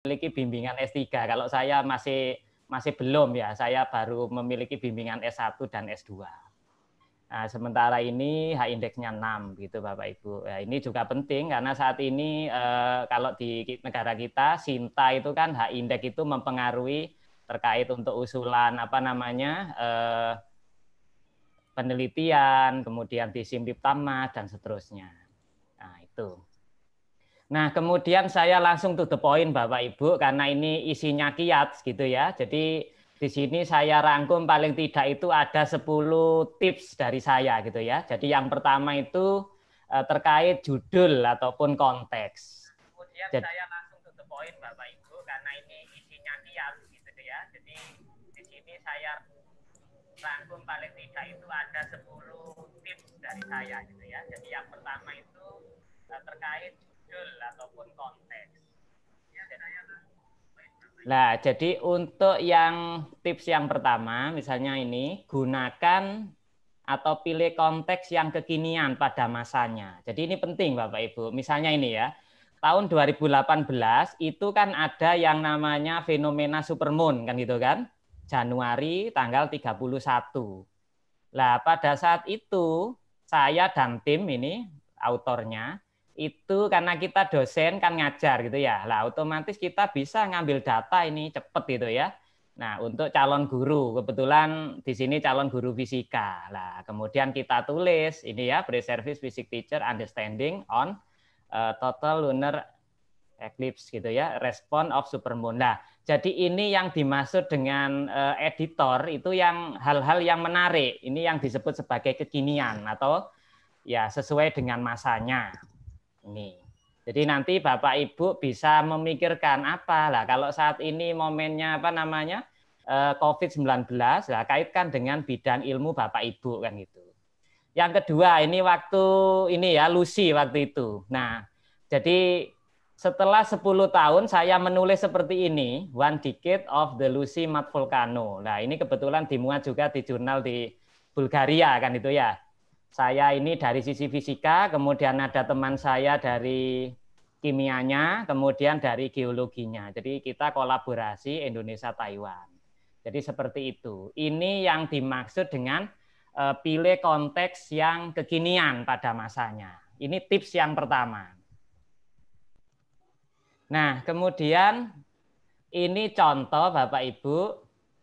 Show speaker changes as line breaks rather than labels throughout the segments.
memiliki bimbingan S3. Kalau saya masih masih belum ya, saya baru memiliki bimbingan S1 dan S2. Nah, sementara ini H indeksnya 6 gitu Bapak Ibu. Ya, ini juga penting karena saat ini eh, kalau di negara kita Sinta itu kan H indeks itu mempengaruhi terkait untuk usulan apa namanya eh, penelitian, kemudian di Simdiptama dan seterusnya. Nah, itu. Nah, kemudian saya langsung to the point Bapak Ibu karena ini isinya kiat gitu ya. Jadi di sini saya rangkum paling tidak itu ada 10 tips dari saya gitu ya. Jadi yang pertama itu eh, terkait judul ataupun konteks. Kemudian Jadi, saya langsung to the point Bapak Ibu karena ini isinya kiat gitu ya. Jadi di sini saya rangkum paling tidak itu ada 10 tips dari saya gitu ya. Jadi yang pertama itu eh, terkait judul Nah, ya, jadi untuk yang tips yang pertama, misalnya ini, gunakan atau pilih konteks yang kekinian pada masanya. Jadi ini penting Bapak Ibu. Misalnya ini ya, tahun 2018 itu kan ada yang namanya fenomena supermoon kan gitu kan. Januari tanggal 31. Lah pada saat itu saya dan tim ini autornya itu karena kita dosen kan ngajar gitu ya. Lah otomatis kita bisa ngambil data ini cepet gitu ya. Nah, untuk calon guru, kebetulan di sini calon guru fisika. Lah, kemudian kita tulis ini ya pre-service physics teacher understanding on uh, total lunar eclipse gitu ya, respon of supermoon. Nah, jadi ini yang dimaksud dengan uh, editor itu yang hal-hal yang menarik. Ini yang disebut sebagai kekinian atau ya sesuai dengan masanya. Ini. Jadi nanti Bapak Ibu bisa memikirkan apa lah kalau saat ini momennya apa namanya eh, COVID-19 lah kaitkan dengan bidang ilmu Bapak Ibu kan gitu. Yang kedua ini waktu ini ya Lucy waktu itu. Nah, jadi setelah 10 tahun saya menulis seperti ini, One Decade of the Lucy Mat Volcano. Nah, ini kebetulan dimuat juga di jurnal di Bulgaria kan itu ya. Saya ini dari sisi fisika, kemudian ada teman saya dari kimianya, kemudian dari geologinya. Jadi kita kolaborasi Indonesia-Taiwan. Jadi seperti itu. Ini yang dimaksud dengan uh, pilih konteks yang kekinian pada masanya. Ini tips yang pertama. Nah, kemudian ini contoh Bapak Ibu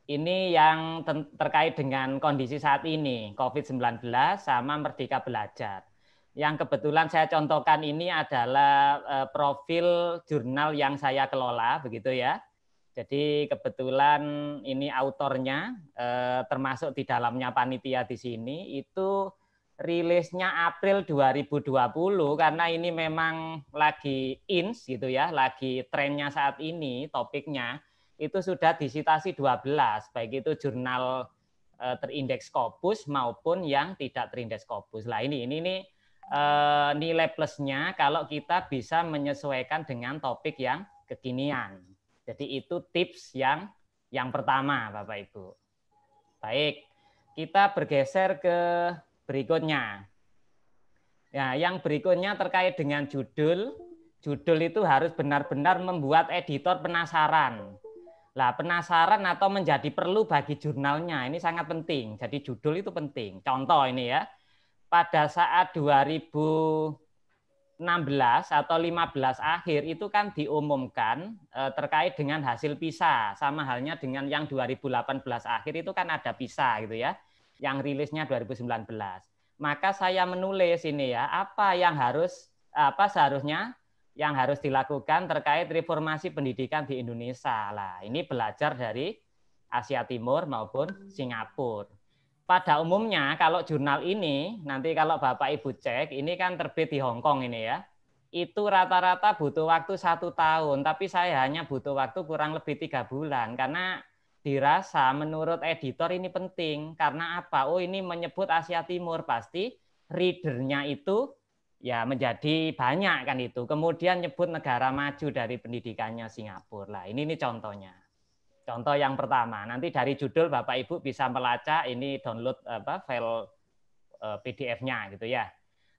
ini yang terkait dengan kondisi saat ini, COVID-19 sama Merdeka Belajar. Yang kebetulan saya contohkan ini adalah eh, profil jurnal yang saya kelola, begitu ya. Jadi kebetulan ini autornya, eh, termasuk di dalamnya panitia di sini, itu rilisnya April 2020 karena ini memang lagi ins gitu ya, lagi trennya saat ini topiknya itu sudah disitasi 12, baik itu jurnal eh, terindeks Scopus maupun yang tidak terindeks Scopus. Nah, ini ini ini eh, nilai plusnya kalau kita bisa menyesuaikan dengan topik yang kekinian. Jadi itu tips yang yang pertama Bapak Ibu. Baik, kita bergeser ke berikutnya. Ya, yang berikutnya terkait dengan judul. Judul itu harus benar-benar membuat editor penasaran lah penasaran atau menjadi perlu bagi jurnalnya ini sangat penting. Jadi judul itu penting. Contoh ini ya. Pada saat 2016 atau 15 akhir itu kan diumumkan eh, terkait dengan hasil PISA sama halnya dengan yang 2018 akhir itu kan ada PISA gitu ya. Yang rilisnya 2019. Maka saya menulis ini ya, apa yang harus apa seharusnya yang harus dilakukan terkait reformasi pendidikan di Indonesia. Lah, ini belajar dari Asia Timur maupun Singapura. Pada umumnya kalau jurnal ini nanti kalau Bapak Ibu cek ini kan terbit di Hong Kong ini ya. Itu rata-rata butuh waktu satu tahun, tapi saya hanya butuh waktu kurang lebih tiga bulan karena dirasa menurut editor ini penting karena apa? Oh ini menyebut Asia Timur pasti readernya itu ya menjadi banyak kan itu. Kemudian nyebut negara maju dari pendidikannya Singapura. Lah, ini ini contohnya. Contoh yang pertama, nanti dari judul Bapak Ibu bisa melacak ini download apa file eh, PDF-nya gitu ya.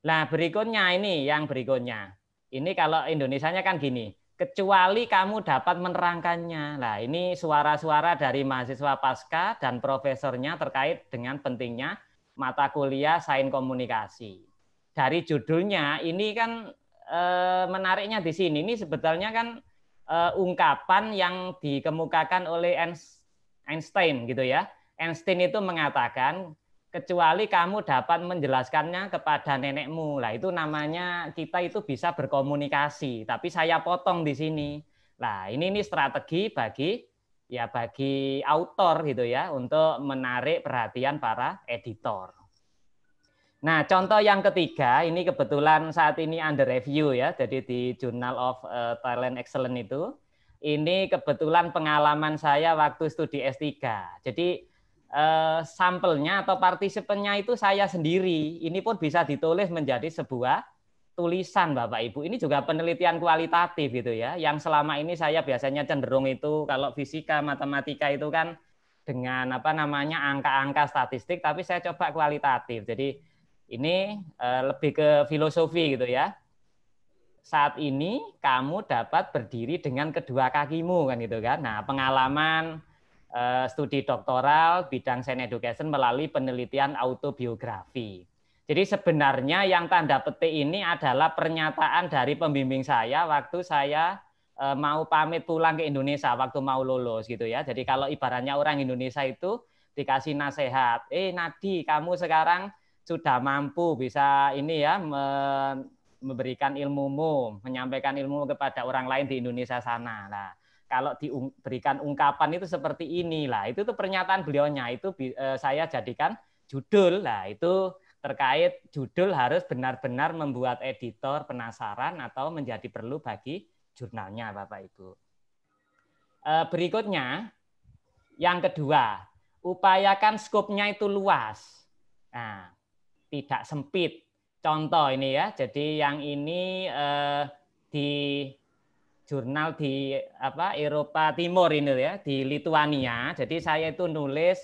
Nah, berikutnya ini yang berikutnya. Ini kalau Indonesianya kan gini, kecuali kamu dapat menerangkannya. Nah, ini suara-suara dari mahasiswa pasca dan profesornya terkait dengan pentingnya mata kuliah sains komunikasi dari judulnya ini kan e, menariknya di sini ini sebetulnya kan e, ungkapan yang dikemukakan oleh Einstein gitu ya. Einstein itu mengatakan kecuali kamu dapat menjelaskannya kepada nenekmu. Lah itu namanya kita itu bisa berkomunikasi, tapi saya potong di sini. lah ini ini strategi bagi ya bagi autor gitu ya untuk menarik perhatian para editor. Nah, contoh yang ketiga ini kebetulan saat ini under review ya. Jadi di Journal of uh, Talent Excellence itu ini kebetulan pengalaman saya waktu studi S3. Jadi eh, sampelnya atau partisipannya itu saya sendiri. Ini pun bisa ditulis menjadi sebuah tulisan Bapak Ibu. Ini juga penelitian kualitatif gitu ya. Yang selama ini saya biasanya cenderung itu kalau fisika, matematika itu kan dengan apa namanya angka-angka statistik tapi saya coba kualitatif. Jadi ini uh, lebih ke filosofi gitu ya. Saat ini kamu dapat berdiri dengan kedua kakimu kan gitu kan. Nah, pengalaman uh, studi doktoral bidang science education melalui penelitian autobiografi. Jadi sebenarnya yang tanda petik ini adalah pernyataan dari pembimbing saya waktu saya eh, mau pamit pulang ke Indonesia waktu mau lulus gitu ya. Jadi kalau ibaratnya orang Indonesia itu dikasih nasihat, eh Nadi kamu sekarang sudah mampu bisa ini ya me memberikan ilmumu, menyampaikan ilmu kepada orang lain di Indonesia sana. Nah, kalau diberikan ungkapan itu seperti inilah, itu tuh pernyataan beliaunya itu eh, saya jadikan judul. lah itu terkait judul harus benar-benar membuat editor penasaran atau menjadi perlu bagi jurnalnya, Bapak Ibu. Eh, berikutnya yang kedua, upayakan skopnya itu luas. Nah, tidak sempit. Contoh ini ya, jadi yang ini eh, di jurnal di apa Eropa Timur ini ya di Lituania. Jadi saya itu nulis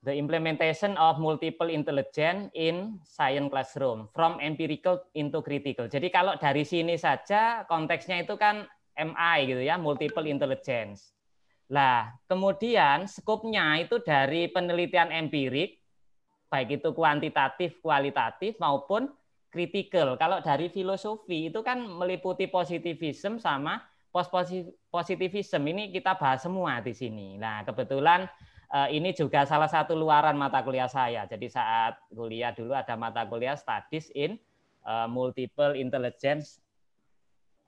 The implementation of multiple intelligence in science classroom from empirical into critical. Jadi kalau dari sini saja konteksnya itu kan MI gitu ya, multiple intelligence. Lah, kemudian skopnya itu dari penelitian empirik baik itu kuantitatif, kualitatif maupun kritikal. Kalau dari filosofi itu kan meliputi positivisme sama post positivisme. Ini kita bahas semua di sini. Nah, kebetulan eh, ini juga salah satu luaran mata kuliah saya. Jadi saat kuliah dulu ada mata kuliah Studies in eh, Multiple Intelligence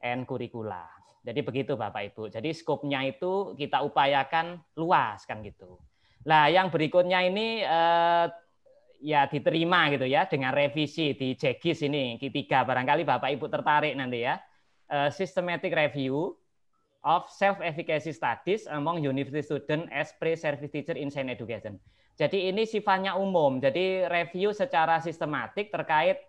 and Curricula. Jadi begitu Bapak Ibu. Jadi skopnya itu kita upayakan luas kan gitu. Nah, yang berikutnya ini eh, ya diterima gitu ya dengan revisi di Jegis ini ketiga barangkali Bapak Ibu tertarik nanti ya. Uh, systematic review of self-efficacy studies among university student as pre-service teacher in science education. Jadi ini sifatnya umum. Jadi review secara sistematik terkait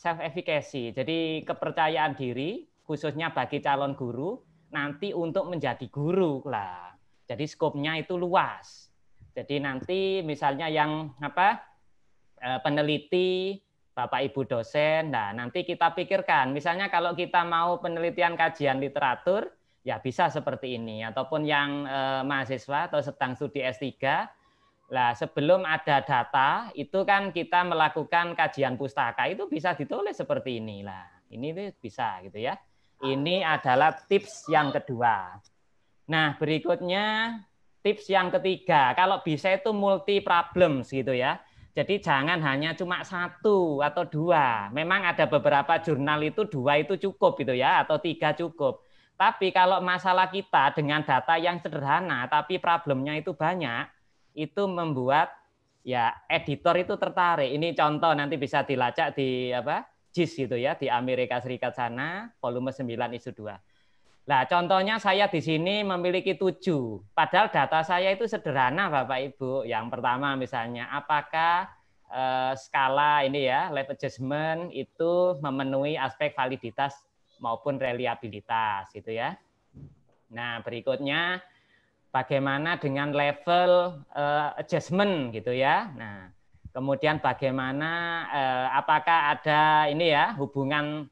self-efficacy. Jadi kepercayaan diri khususnya bagi calon guru nanti untuk menjadi guru lah. Jadi skopnya itu luas. Jadi nanti misalnya yang apa Eh, peneliti, Bapak Ibu dosen. Nah, nanti kita pikirkan, misalnya kalau kita mau penelitian kajian literatur, ya bisa seperti ini. Ataupun yang eh, mahasiswa atau sedang studi S3, lah sebelum ada data, itu kan kita melakukan kajian pustaka, itu bisa ditulis seperti ini. Lah, ini bisa gitu ya. Ini adalah tips yang kedua. Nah, berikutnya tips yang ketiga. Kalau bisa itu multi problems gitu ya jadi jangan hanya cuma satu atau dua. Memang ada beberapa jurnal itu dua itu cukup gitu ya, atau tiga cukup. Tapi kalau masalah kita dengan data yang sederhana, tapi problemnya itu banyak, itu membuat ya editor itu tertarik. Ini contoh nanti bisa dilacak di apa JIS gitu ya di Amerika Serikat sana, volume 9 isu 2 Nah, contohnya saya di sini memiliki tujuh, padahal data saya itu sederhana, Bapak Ibu. Yang pertama misalnya, apakah eh, skala ini ya, level adjustment itu memenuhi aspek validitas maupun reliabilitas, gitu ya. Nah, berikutnya bagaimana dengan level eh, adjustment, gitu ya. Nah, kemudian bagaimana eh, apakah ada ini ya hubungan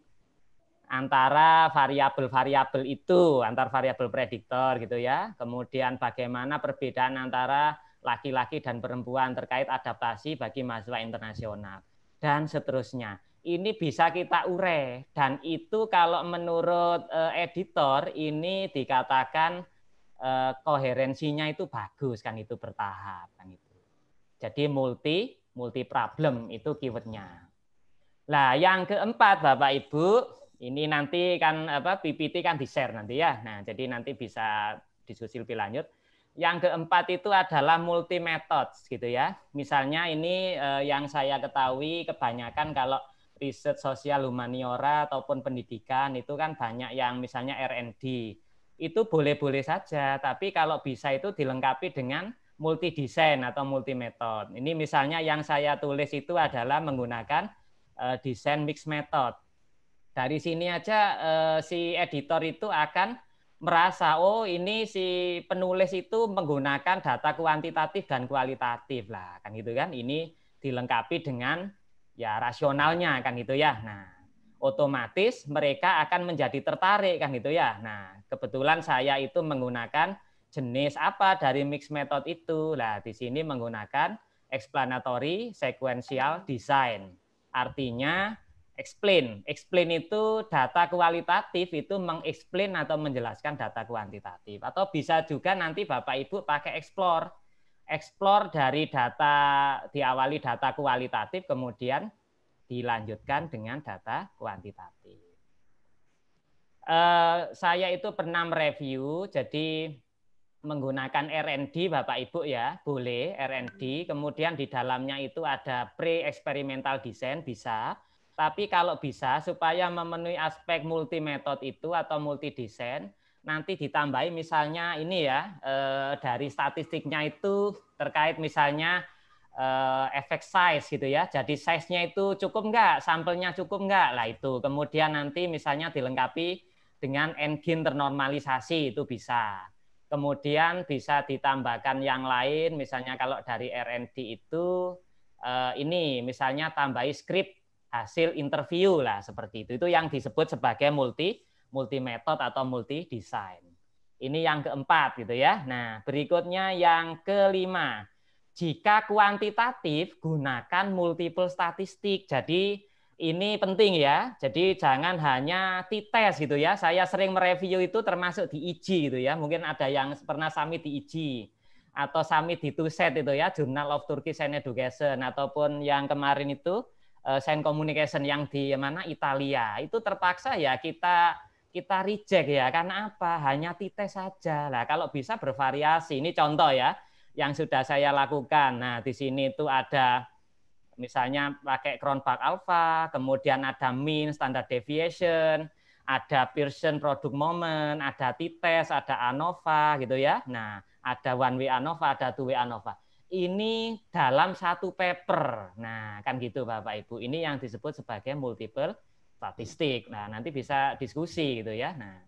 antara variabel-variabel itu, antar variabel prediktor gitu ya. Kemudian bagaimana perbedaan antara laki-laki dan perempuan terkait adaptasi bagi mahasiswa internasional dan seterusnya. Ini bisa kita urai dan itu kalau menurut eh, editor ini dikatakan eh, koherensinya itu bagus kan itu bertahap kan itu. Jadi multi multi problem itu keywordnya. Nah yang keempat Bapak Ibu ini nanti kan apa PPT kan di-share nanti ya. Nah, jadi nanti bisa diskusi lebih lanjut. Yang keempat itu adalah multi methods gitu ya. Misalnya ini eh, yang saya ketahui kebanyakan kalau riset sosial humaniora ataupun pendidikan itu kan banyak yang misalnya R&D. Itu boleh-boleh saja, tapi kalau bisa itu dilengkapi dengan multi desain atau multi method. Ini misalnya yang saya tulis itu adalah menggunakan eh, desain mix method dari sini aja eh, si editor itu akan merasa oh ini si penulis itu menggunakan data kuantitatif dan kualitatif lah kan gitu kan ini dilengkapi dengan ya rasionalnya kan gitu ya nah otomatis mereka akan menjadi tertarik kan gitu ya nah kebetulan saya itu menggunakan jenis apa dari mix method itu lah di sini menggunakan explanatory sequential design artinya Explain. Explain itu data kualitatif itu mengeksplain atau menjelaskan data kuantitatif. Atau bisa juga nanti Bapak Ibu pakai explore. Explore dari data, diawali data kualitatif, kemudian dilanjutkan dengan data kuantitatif. Uh, saya itu pernah review jadi menggunakan R&D Bapak Ibu ya, boleh R&D. Kemudian di dalamnya itu ada pre-experimental design bisa. Tapi kalau bisa supaya memenuhi aspek multi metode itu atau multi desain, nanti ditambahi misalnya ini ya eh, dari statistiknya itu terkait misalnya eh, efek size gitu ya. Jadi size-nya itu cukup nggak, sampelnya cukup nggak lah itu. Kemudian nanti misalnya dilengkapi dengan engine ternormalisasi itu bisa. Kemudian bisa ditambahkan yang lain, misalnya kalau dari RND itu eh, ini misalnya tambahi script hasil interview lah seperti itu. Itu yang disebut sebagai multi multi method atau multi design. Ini yang keempat gitu ya. Nah, berikutnya yang kelima. Jika kuantitatif gunakan multiple statistik. Jadi ini penting ya. Jadi jangan hanya t gitu ya. Saya sering mereview itu termasuk di IG gitu ya. Mungkin ada yang pernah sami di IG atau sami di Tuset itu ya, Journal of Turkish and Education ataupun yang kemarin itu sign eh, Communication yang di mana Italia itu terpaksa ya kita kita reject ya karena apa hanya tites saja lah kalau bisa bervariasi ini contoh ya yang sudah saya lakukan nah di sini itu ada misalnya pakai Cronbach alpha kemudian ada mean standard deviation ada Pearson product moment ada tites ada ANOVA gitu ya nah ada one way ANOVA ada two way ANOVA ini dalam satu paper. Nah, kan gitu Bapak Ibu. Ini yang disebut sebagai multiple statistik. Nah, nanti bisa diskusi gitu ya. Nah,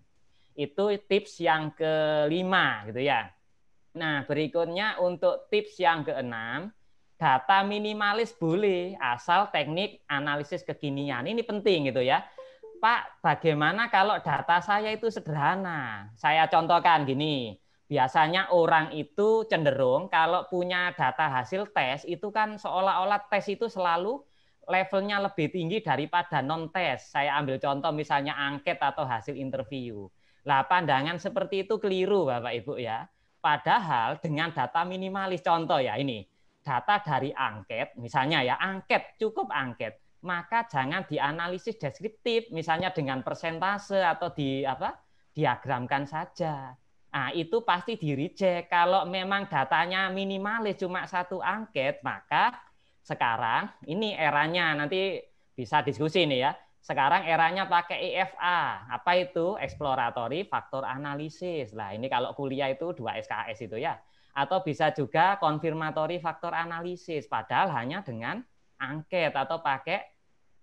itu tips yang kelima gitu ya. Nah, berikutnya untuk tips yang keenam, data minimalis boleh asal teknik analisis kekinian. Ini penting gitu ya. Pak, bagaimana kalau data saya itu sederhana? Saya contohkan gini biasanya orang itu cenderung kalau punya data hasil tes itu kan seolah-olah tes itu selalu levelnya lebih tinggi daripada non tes. Saya ambil contoh misalnya angket atau hasil interview. Lah pandangan seperti itu keliru Bapak Ibu ya. Padahal dengan data minimalis contoh ya ini data dari angket misalnya ya angket cukup angket maka jangan dianalisis deskriptif misalnya dengan persentase atau di apa diagramkan saja Nah, itu pasti di reject. Kalau memang datanya minimalis cuma satu angket, maka sekarang ini eranya nanti bisa diskusi nih ya. Sekarang eranya pakai EFA. Apa itu? Exploratory Factor Analysis. Nah, ini kalau kuliah itu dua SKS itu ya. Atau bisa juga Confirmatory Factor Analysis. Padahal hanya dengan angket atau pakai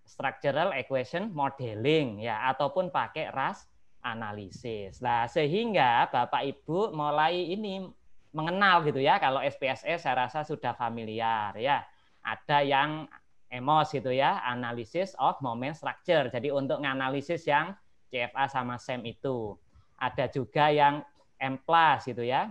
Structural Equation Modeling ya ataupun pakai RAS analisis. Nah, sehingga Bapak Ibu mulai ini mengenal gitu ya kalau SPSS saya rasa sudah familiar ya. Ada yang EMOS gitu ya, analisis of moment structure. Jadi untuk nganalisis yang CFA sama SEM itu. Ada juga yang M+ gitu ya.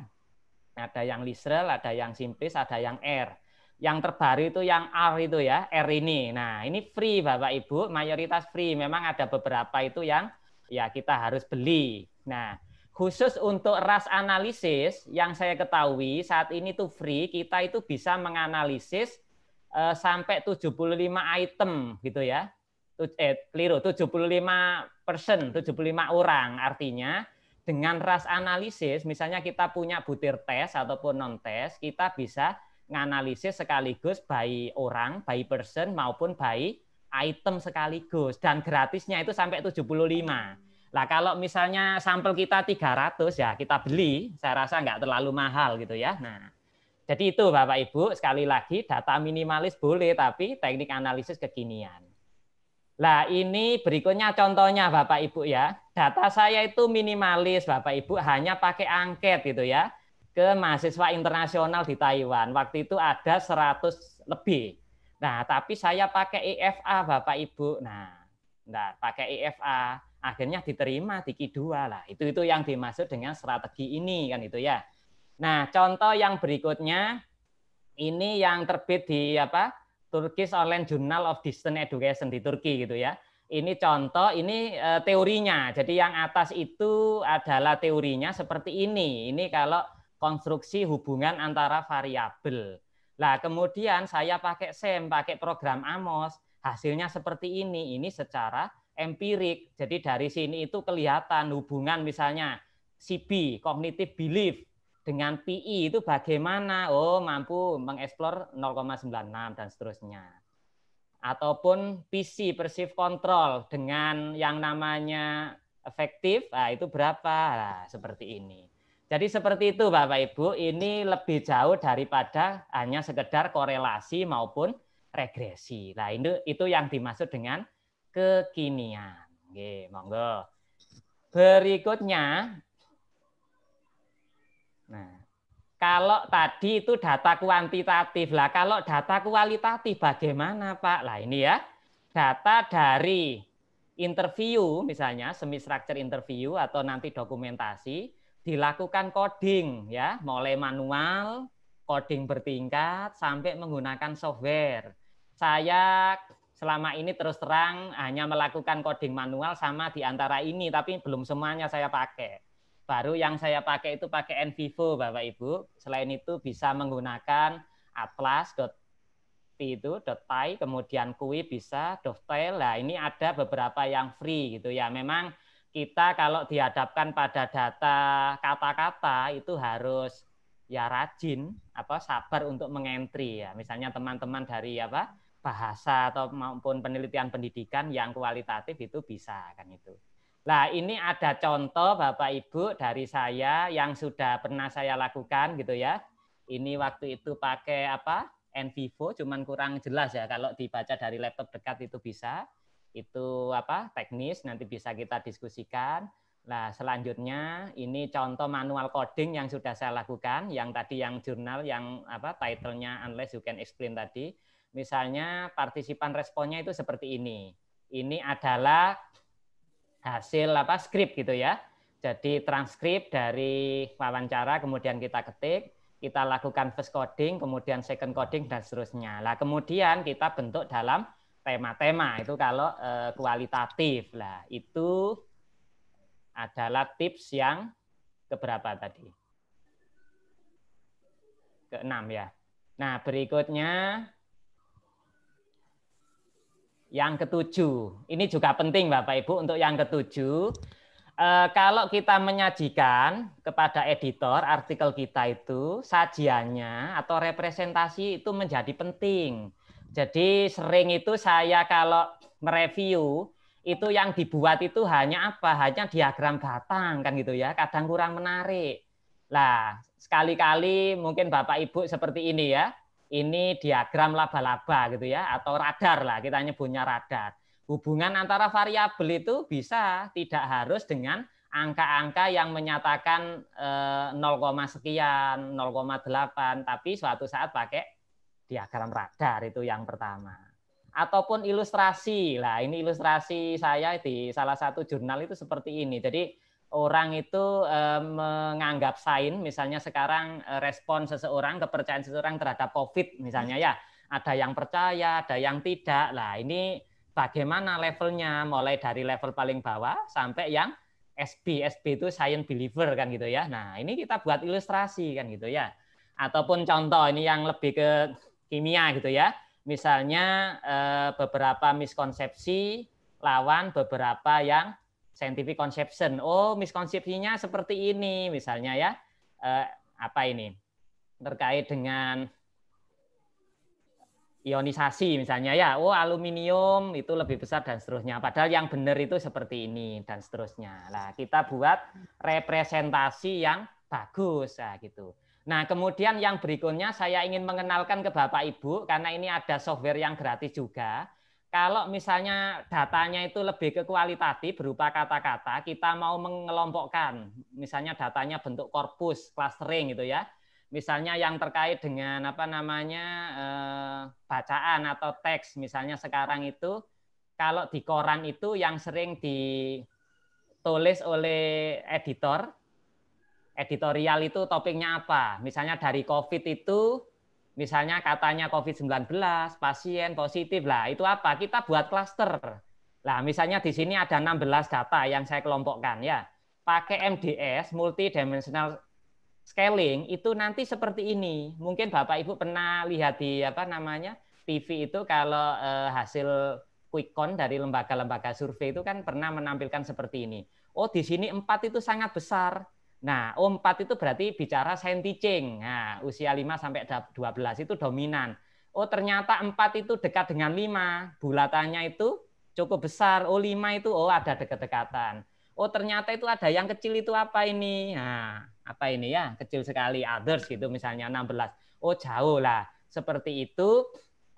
Ada yang Lisrel, ada yang Simplis, ada yang R yang terbaru itu yang R itu ya, R ini. Nah, ini free Bapak Ibu, mayoritas free. Memang ada beberapa itu yang ya kita harus beli. Nah, khusus untuk ras analisis yang saya ketahui saat ini tuh free, kita itu bisa menganalisis uh, sampai 75 item gitu ya. Eh, keliru, 75 persen, 75 orang artinya dengan ras analisis, misalnya kita punya butir tes ataupun non-tes, kita bisa menganalisis sekaligus by orang, by person maupun by item sekaligus dan gratisnya itu sampai 75. Nah, kalau misalnya sampel kita 300 ya kita beli, saya rasa nggak terlalu mahal gitu ya. Nah, jadi itu Bapak Ibu, sekali lagi data minimalis boleh tapi teknik analisis kekinian. Lah ini berikutnya contohnya Bapak Ibu ya. Data saya itu minimalis Bapak Ibu hanya pakai angket gitu ya ke mahasiswa internasional di Taiwan. Waktu itu ada 100 lebih. Nah, tapi saya pakai EFA Bapak Ibu. Nah, enggak pakai EFA akhirnya diterima di Q2 lah. Itu itu yang dimaksud dengan strategi ini kan itu ya. Nah, contoh yang berikutnya ini yang terbit di apa? Turkish Online Journal of Distance Education di Turki gitu ya. Ini contoh, ini eh, teorinya. Jadi yang atas itu adalah teorinya seperti ini. Ini kalau konstruksi hubungan antara variabel. Nah, kemudian saya pakai SEM, pakai program AMOS, hasilnya seperti ini. Ini secara empirik. Jadi dari sini itu kelihatan hubungan misalnya CB, cognitive belief dengan PI e itu bagaimana? Oh, mampu mengeksplor 0,96 dan seterusnya. Ataupun PC, persif control dengan yang namanya efektif, nah itu berapa? Nah, seperti ini. Jadi seperti itu Bapak Ibu, ini lebih jauh daripada hanya sekedar korelasi maupun regresi. Nah, itu itu yang dimaksud dengan kekinian. Oke, monggo. Berikutnya Nah, kalau tadi itu data kuantitatif. Lah, kalau data kualitatif bagaimana, Pak? Lah, ini ya. Data dari interview misalnya, semi structure interview atau nanti dokumentasi dilakukan coding ya, mulai manual, coding bertingkat sampai menggunakan software. Saya selama ini terus terang hanya melakukan coding manual sama di antara ini tapi belum semuanya saya pakai. Baru yang saya pakai itu pakai Envivo Bapak Ibu. Selain itu bisa menggunakan atlas itu .py kemudian kui bisa dovetail Nah, ini ada beberapa yang free gitu ya memang kita kalau dihadapkan pada data kata-kata itu harus ya rajin apa sabar untuk mengentri ya misalnya teman-teman dari apa bahasa atau maupun penelitian pendidikan yang kualitatif itu bisa kan itu nah ini ada contoh bapak ibu dari saya yang sudah pernah saya lakukan gitu ya ini waktu itu pakai apa Envivo cuman kurang jelas ya kalau dibaca dari laptop dekat itu bisa itu apa teknis nanti bisa kita diskusikan. Nah, selanjutnya ini contoh manual coding yang sudah saya lakukan, yang tadi yang jurnal yang apa titlenya Unless You Can Explain tadi. Misalnya partisipan responnya itu seperti ini. Ini adalah hasil apa skrip gitu ya. Jadi transkrip dari wawancara kemudian kita ketik, kita lakukan first coding, kemudian second coding dan seterusnya. Nah, kemudian kita bentuk dalam tema-tema itu kalau uh, kualitatif lah itu adalah tips yang keberapa tadi keenam ya nah berikutnya yang ketujuh ini juga penting bapak ibu untuk yang ketujuh eh, kalau kita menyajikan kepada editor artikel kita itu sajiannya atau representasi itu menjadi penting jadi sering itu saya kalau mereview itu yang dibuat itu hanya apa? Hanya diagram batang kan gitu ya. Kadang kurang menarik. Lah, sekali-kali mungkin Bapak Ibu seperti ini ya. Ini diagram laba-laba gitu ya atau radar lah kita nyebutnya radar. Hubungan antara variabel itu bisa tidak harus dengan angka-angka yang menyatakan 0, eh, sekian, 0,8 tapi suatu saat pakai diagram radar itu yang pertama. Ataupun ilustrasi. Lah, ini ilustrasi saya di salah satu jurnal itu seperti ini. Jadi orang itu eh, menganggap sain misalnya sekarang eh, respon seseorang, kepercayaan seseorang terhadap Covid misalnya ya. Ada yang percaya, ada yang tidak. Lah, ini bagaimana levelnya mulai dari level paling bawah sampai yang SB. SB itu science believer kan gitu ya. Nah, ini kita buat ilustrasi kan gitu ya. Ataupun contoh ini yang lebih ke kimia gitu ya. Misalnya eh, beberapa miskonsepsi lawan beberapa yang scientific conception. Oh, miskonsepsinya seperti ini misalnya ya. Eh, apa ini? Terkait dengan ionisasi misalnya ya. Oh, aluminium itu lebih besar dan seterusnya. Padahal yang benar itu seperti ini dan seterusnya. lah kita buat representasi yang bagus nah gitu. Nah, kemudian yang berikutnya saya ingin mengenalkan ke Bapak Ibu karena ini ada software yang gratis juga. Kalau misalnya datanya itu lebih ke kualitatif berupa kata-kata, kita mau mengelompokkan. Misalnya datanya bentuk korpus, clustering gitu ya. Misalnya yang terkait dengan apa namanya eh, bacaan atau teks, misalnya sekarang itu kalau di koran itu yang sering ditulis oleh editor editorial itu topiknya apa. Misalnya dari COVID itu, misalnya katanya COVID-19, pasien positif, lah itu apa? Kita buat klaster. Lah misalnya di sini ada 16 data yang saya kelompokkan ya. Pakai MDS, multidimensional scaling itu nanti seperti ini. Mungkin Bapak Ibu pernah lihat di apa namanya TV itu kalau eh, hasil quick count dari lembaga-lembaga survei itu kan pernah menampilkan seperti ini. Oh, di sini empat itu sangat besar Nah, empat 4 itu berarti bicara sign teaching. Nah, usia 5 sampai 12 itu dominan. Oh, ternyata 4 itu dekat dengan 5. Bulatannya itu cukup besar. Oh, 5 itu oh ada dekat-dekatan. Oh, ternyata itu ada yang kecil itu apa ini? Nah, apa ini ya? Kecil sekali others gitu misalnya 16. Oh, jauh lah. Seperti itu.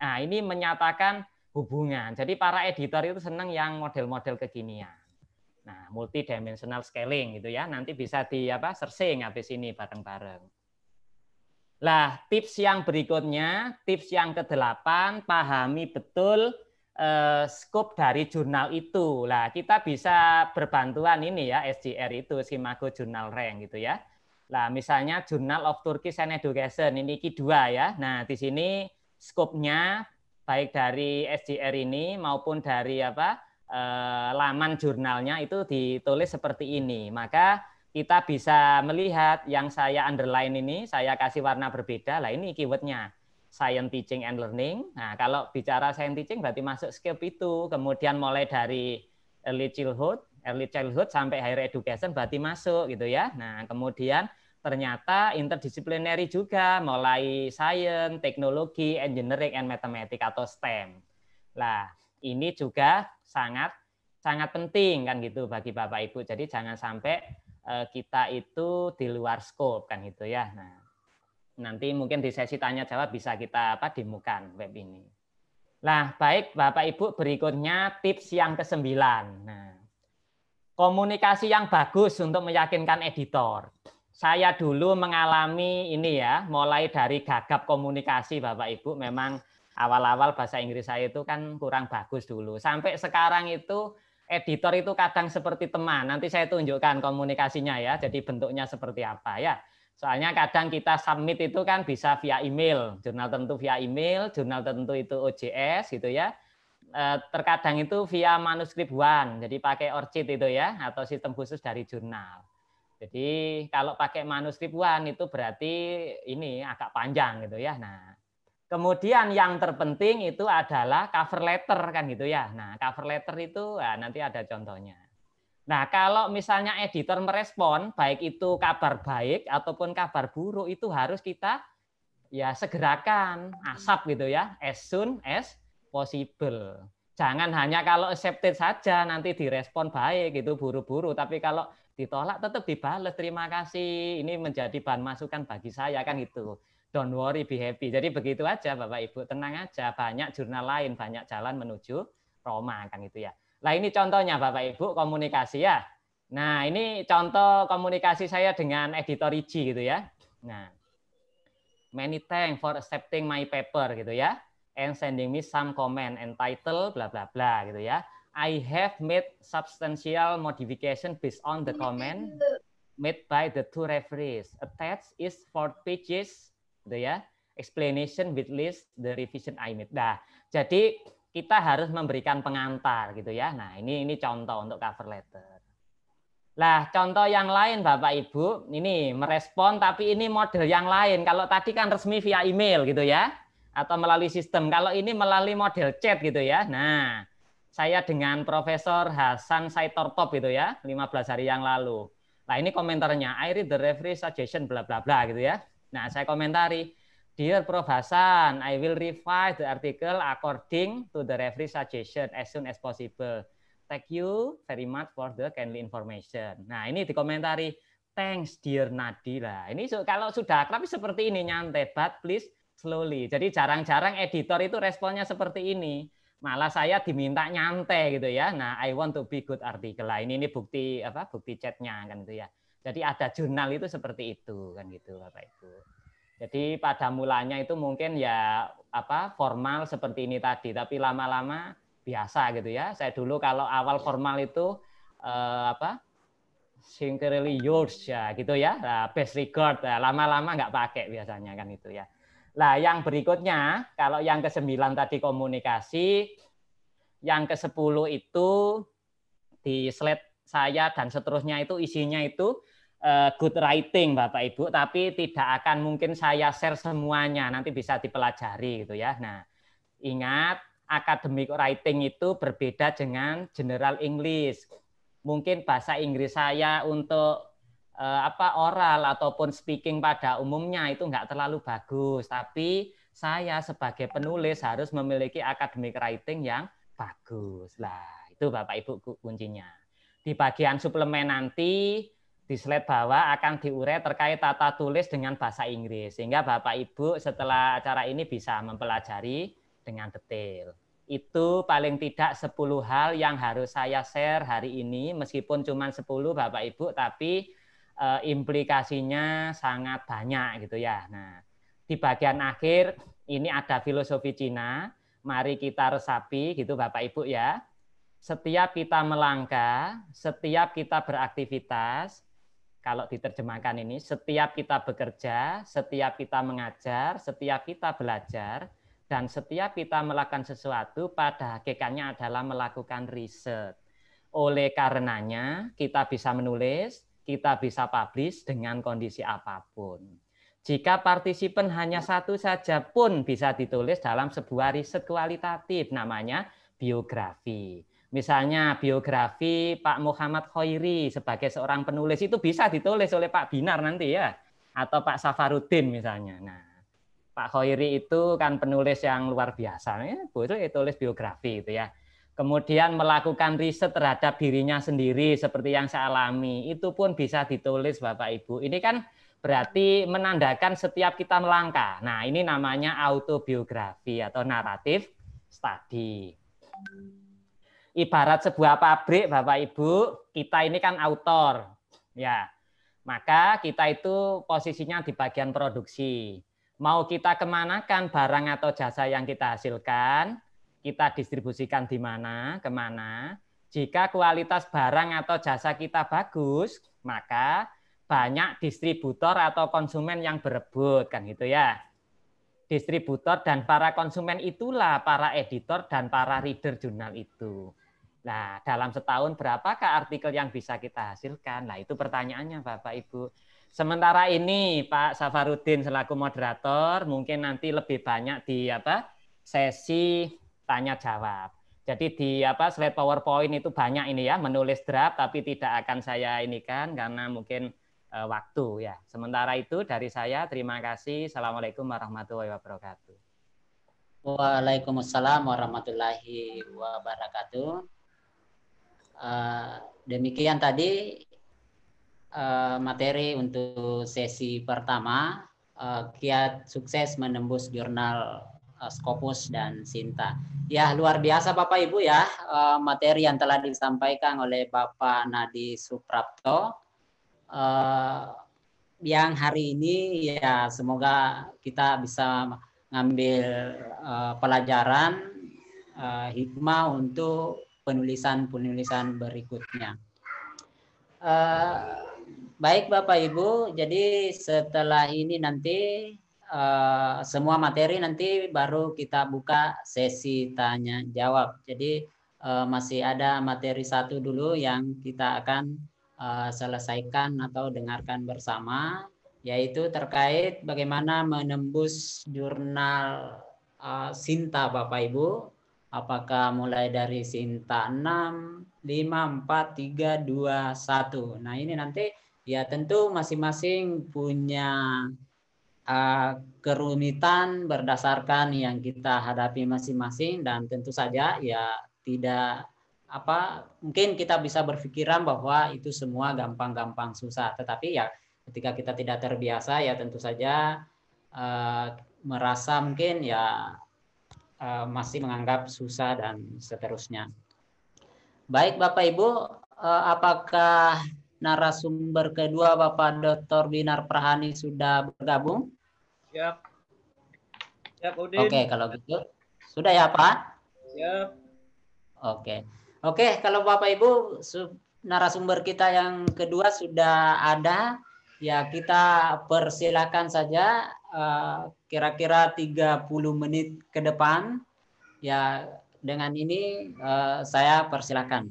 Nah, ini menyatakan hubungan. Jadi para editor itu senang yang model-model kekinian. Nah, multidimensional scaling gitu ya. Nanti bisa di apa searching habis ini bareng-bareng. Lah, tips yang berikutnya, tips yang ke-8, pahami betul eh, scope dari jurnal itu. Lah, kita bisa berbantuan ini ya SGR itu Simago Journal Rank gitu ya. Lah, misalnya Journal of Turkish and Education ini ki 2 ya. Nah, di sini scope-nya baik dari SGR ini maupun dari apa Eh, laman jurnalnya itu ditulis seperti ini. Maka kita bisa melihat yang saya underline ini, saya kasih warna berbeda. Lah ini keywordnya science teaching and learning. Nah, kalau bicara science teaching berarti masuk scope itu. Kemudian mulai dari early childhood, early childhood sampai higher education berarti masuk gitu ya. Nah, kemudian ternyata interdisiplinary juga, mulai science, teknologi, engineering and mathematics atau STEM. Lah, ini juga sangat sangat penting kan gitu bagi Bapak Ibu. Jadi jangan sampai eh, kita itu di luar scope kan gitu ya. Nah, nanti mungkin di sesi tanya jawab bisa kita apa dimukan web ini. Nah, baik Bapak Ibu berikutnya tips yang kesembilan. Nah, komunikasi yang bagus untuk meyakinkan editor. Saya dulu mengalami ini ya, mulai dari gagap komunikasi Bapak Ibu memang awal-awal bahasa Inggris saya itu kan kurang bagus dulu. Sampai sekarang itu editor itu kadang seperti teman. Nanti saya tunjukkan komunikasinya ya. Jadi bentuknya seperti apa ya. Soalnya kadang kita submit itu kan bisa via email, jurnal tentu via email, jurnal tentu itu OJS gitu ya. Eh, terkadang itu via manuskrip one, jadi pakai orchid itu ya, atau sistem khusus dari jurnal. Jadi kalau pakai manuskrip one itu berarti ini agak panjang gitu ya. Nah Kemudian yang terpenting itu adalah cover letter kan gitu ya. Nah, cover letter itu nah, nanti ada contohnya. Nah, kalau misalnya editor merespon baik itu kabar baik ataupun kabar buruk itu harus kita ya segerakan asap gitu ya, as soon as possible. Jangan hanya kalau accepted saja nanti direspon baik gitu buru-buru, tapi kalau ditolak tetap dibales terima kasih. Ini menjadi bahan masukan bagi saya kan gitu don't worry, be happy. Jadi begitu aja Bapak Ibu, tenang aja. Banyak jurnal lain, banyak jalan menuju Roma kan gitu ya. Nah ini contohnya Bapak Ibu komunikasi ya. Nah ini contoh komunikasi saya dengan editor Ricci gitu ya. Nah, many thanks for accepting my paper gitu ya, and sending me some comment and title bla bla bla gitu ya. I have made substantial modification based on the comment made by the two referees. Attached is four pages gitu ya. Explanation with list the revision I made. Nah, jadi kita harus memberikan pengantar gitu ya. Nah, ini ini contoh untuk cover letter. Nah, contoh yang lain Bapak Ibu, ini merespon tapi ini model yang lain. Kalau tadi kan resmi via email gitu ya atau melalui sistem. Kalau ini melalui model chat gitu ya. Nah, saya dengan Profesor Hasan Saitortop gitu ya, 15 hari yang lalu. Nah, ini komentarnya, I read the referee suggestion bla bla bla gitu ya. Nah, saya komentari, Dear Prof. Hasan, I will revise the article according to the referee suggestion as soon as possible. Thank you very much for the kindly information. Nah, ini dikomentari. Thanks, dear Nadila. Ini so, kalau sudah tapi seperti ini, nyantai, but please slowly. Jadi jarang-jarang editor itu responnya seperti ini. Malah saya diminta nyantai gitu ya. Nah, I want to be good article. Nah, ini ini bukti apa? Bukti chatnya kan gitu ya. Jadi ada jurnal itu seperti itu kan gitu Bapak Ibu. Jadi pada mulanya itu mungkin ya apa formal seperti ini tadi, tapi lama-lama biasa gitu ya. Saya dulu kalau awal iya. formal itu eh, apa sincerely yours ya gitu ya, nah, best record. Nah, lama-lama nggak pakai biasanya kan itu ya. Nah yang berikutnya kalau yang ke sembilan tadi komunikasi, yang ke sepuluh itu di slide saya dan seterusnya itu isinya itu Eh, good writing Bapak Ibu, tapi tidak akan mungkin saya share semuanya, nanti bisa dipelajari gitu ya. Nah, ingat academic writing itu berbeda dengan general English. Mungkin bahasa Inggris saya untuk eh, apa oral ataupun speaking pada umumnya itu nggak terlalu bagus, tapi saya sebagai penulis harus memiliki academic writing yang bagus. Lah, itu Bapak Ibu kuncinya. Di bagian suplemen nanti di slide bawah akan diurai terkait tata tulis dengan bahasa Inggris sehingga Bapak Ibu setelah acara ini bisa mempelajari dengan detail. Itu paling tidak 10 hal yang harus saya share hari ini meskipun cuma 10 Bapak Ibu tapi e, implikasinya sangat banyak gitu ya. Nah, di bagian akhir ini ada filosofi Cina, mari kita resapi gitu Bapak Ibu ya. Setiap kita melangkah, setiap kita beraktivitas, kalau diterjemahkan ini, setiap kita bekerja, setiap kita mengajar, setiap kita belajar, dan setiap kita melakukan sesuatu pada hakikatnya adalah melakukan riset. Oleh karenanya, kita bisa menulis, kita bisa publish dengan kondisi apapun. Jika partisipan hanya satu saja pun bisa ditulis dalam sebuah riset kualitatif, namanya biografi. Misalnya biografi Pak Muhammad Khairi sebagai seorang penulis itu bisa ditulis oleh Pak Binar nanti ya atau Pak Safarudin misalnya. Nah, Pak Khairi itu kan penulis yang luar biasa ya, boleh tulis biografi itu ya. Kemudian melakukan riset terhadap dirinya sendiri seperti yang saya alami, itu pun bisa ditulis Bapak Ibu. Ini kan berarti menandakan setiap kita melangkah. Nah, ini namanya autobiografi atau naratif study ibarat sebuah pabrik Bapak Ibu, kita ini kan autor. Ya. Maka kita itu posisinya di bagian produksi. Mau kita kemanakan barang atau jasa yang kita hasilkan, kita distribusikan di mana, kemana. Jika kualitas barang atau jasa kita bagus, maka banyak distributor atau konsumen yang berebut kan gitu ya. Distributor dan para konsumen itulah para editor dan para reader jurnal itu. Nah, dalam setahun berapakah artikel yang bisa kita hasilkan? Nah, itu pertanyaannya Bapak Ibu. Sementara ini Pak Safarudin selaku moderator mungkin nanti lebih banyak di apa? sesi tanya jawab. Jadi di apa slide PowerPoint itu banyak ini ya menulis draft tapi tidak akan saya ini kan karena mungkin e, waktu ya. Sementara itu dari saya terima kasih. Assalamualaikum warahmatullahi wabarakatuh. Waalaikumsalam warahmatullahi
wabarakatuh. Eh, demikian tadi uh, materi untuk sesi pertama uh, kiat sukses menembus jurnal uh, Scopus dan Sinta. Ya luar biasa Bapak Ibu ya uh, materi yang telah disampaikan oleh Bapak Nadi Suprapto. Uh, yang hari ini ya semoga kita bisa ngambil uh, pelajaran uh, hikmah untuk penulisan-penulisan berikutnya. Uh, baik Bapak Ibu, jadi setelah ini nanti uh, semua materi nanti baru kita buka sesi tanya jawab. Jadi uh, masih ada materi satu dulu yang kita akan uh, selesaikan atau dengarkan bersama, yaitu terkait bagaimana menembus jurnal uh, Sinta Bapak Ibu Apakah mulai dari Sinta 6, 5, 4, 3, 2, 1. Nah ini nanti ya tentu masing-masing punya uh, eh, kerumitan berdasarkan yang kita hadapi masing-masing dan tentu saja ya tidak apa mungkin kita bisa berpikiran bahwa itu semua gampang-gampang susah tetapi ya ketika kita tidak terbiasa ya tentu saja uh, merasa mungkin ya Eh, masih menganggap susah dan seterusnya. Baik Bapak Ibu, eh, apakah narasumber kedua Bapak Dr. Binar Prahani sudah bergabung? Siap. Siap, Udin. Oke, kalau gitu. Sudah ya, Pak? Siap. Oke. Oke, kalau Bapak Ibu narasumber kita yang kedua sudah ada, ya kita persilakan saja Eh, kira-kira uh, 30 menit ke depan. Ya, dengan ini uh, saya persilahkan.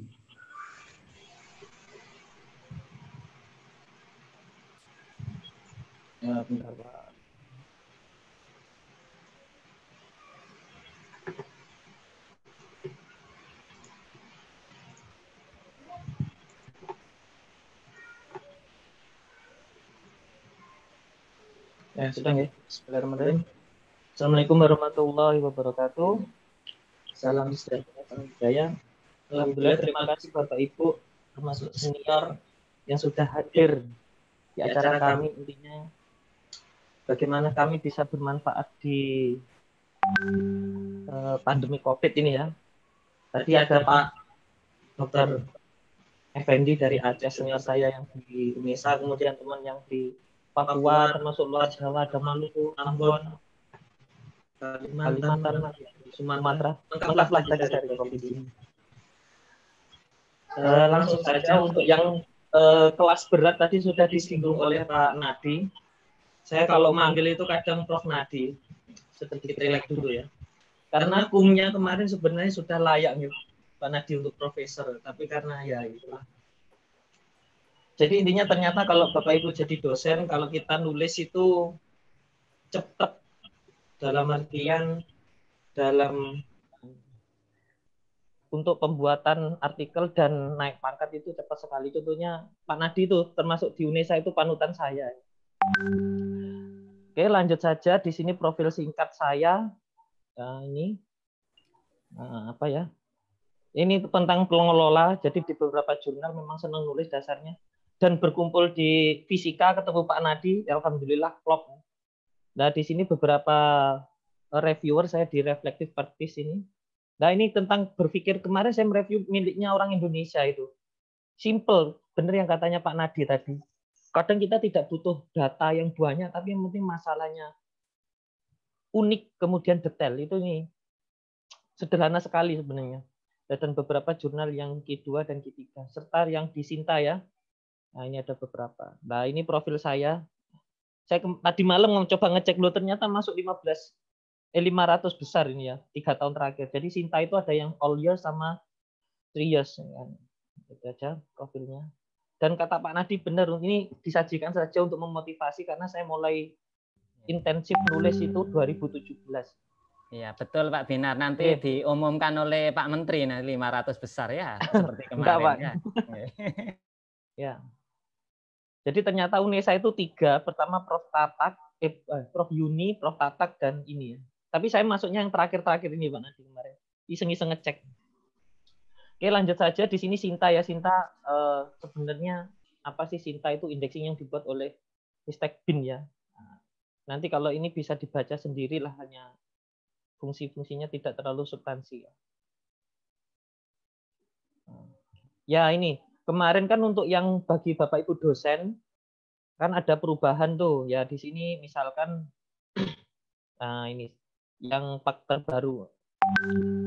Ya,
Ya, sudah ya. Bismillahirrahmanirrahim. Assalamualaikum warahmatullahi wabarakatuh. Salam sejahtera dan budaya.
Alhamdulillah terima
kasih Bapak Ibu termasuk senior yang sudah hadir di acara kami intinya bagaimana kami bisa bermanfaat di uh, pandemi Covid ini ya. Tadi iya, ada iya. Pak dokter Effendi dari Aceh senior saya yang di Unesa, kemudian teman yang di Papua termasuk luar Jawa ada Maluku, Ambon, Kalimantan, Sumatera. Lengkaplah data dari
COVID Uh, eh, eh, langsung saja untuk yang
uh, kelas berat tadi sudah disinggung oleh Pak Nadi. Saya kalau manggil itu kadang Prof Nadi, sedikit relax dulu ya. Karena kumnya kemarin sebenarnya sudah layak nih Pak Nadi untuk profesor, tapi karena ya itulah jadi intinya ternyata kalau Bapak Ibu jadi dosen, kalau kita nulis itu cepat dalam artian dalam untuk pembuatan artikel dan naik pangkat itu cepat sekali. Contohnya Pak Nadi itu termasuk di UNESA itu panutan saya. Oke, lanjut saja. Di sini profil singkat saya. Nah, ini nah, apa ya? Ini tentang pengelola. Jadi di beberapa jurnal memang senang nulis dasarnya dan berkumpul di fisika ketemu Pak Nadi, ya alhamdulillah klop. Nah, di sini beberapa eh, reviewer saya di reflektif partis ini. Nah, ini tentang berpikir kemarin saya mereview miliknya orang Indonesia itu. Simple, bener yang katanya Pak Nadi tadi. Kadang kita tidak butuh data yang banyak, tapi yang penting masalahnya unik, kemudian detail. Itu nih sederhana sekali sebenarnya. Dan beberapa jurnal yang Q2 dan Q3, serta yang disinta ya, Nah, ini ada beberapa. Nah, ini profil saya. Saya tadi malam mencoba ngecek lo ternyata masuk 15 eh 500 besar ini ya, tiga tahun terakhir. Jadi Sinta itu ada yang all year sama three years. Ya kan. Itu aja profilnya. Dan kata Pak Nadi benar, ini disajikan saja untuk memotivasi karena saya
mulai intensif nulis itu 2017. Iya betul Pak Binar nanti yeah. diumumkan oleh Pak Menteri nanti 500 besar ya seperti kemarin Enggak, Pak. ya. ya. Jadi ternyata UNESA itu tiga, pertama Prof.
Tatak, eh, eh, Prof. Yuni, Prof. Tatak, dan ini ya. Tapi saya masuknya yang terakhir-terakhir ini Pak Nadi kemarin. Iseng-iseng ngecek. Oke lanjut saja, di sini Sinta ya. Sinta eh, sebenarnya apa sih Sinta itu indexing yang dibuat oleh Mistek BIN ya. Nah, nanti kalau ini bisa dibaca sendiri lah hanya fungsi-fungsinya tidak terlalu substansi ya. Ya ini Kemarin kan untuk yang bagi Bapak Ibu dosen kan ada perubahan tuh ya di sini misalkan nah ini yang faktor baru.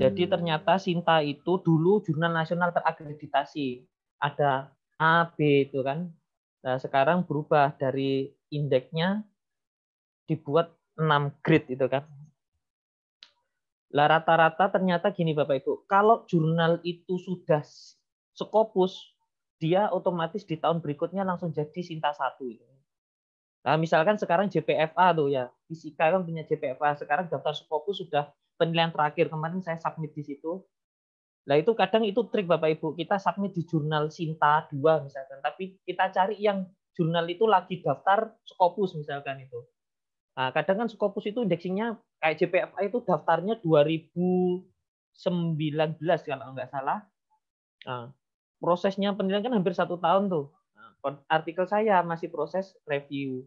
Jadi ternyata Sinta itu dulu jurnal nasional terakreditasi. Ada A, B itu kan. Nah, sekarang berubah dari indeksnya dibuat 6 grid itu kan. Lah rata-rata ternyata gini Bapak Ibu, kalau jurnal itu sudah skopus dia otomatis di tahun berikutnya langsung jadi Sinta satu. Nah, misalkan sekarang JPFA tuh ya, fisika kan punya JPFA. Sekarang daftar Skokus sudah penilaian terakhir. Kemarin saya submit di situ. Nah, itu kadang itu trik Bapak Ibu. Kita submit di jurnal Sinta 2 misalkan, tapi kita cari yang jurnal itu lagi daftar Scopus misalkan itu. Nah, kadang kan Scopus itu indeksinya kayak JPFA itu daftarnya 2019 kalau nggak salah. Nah, prosesnya penilaian kan hampir satu tahun tuh. Ah. Artikel saya masih proses review.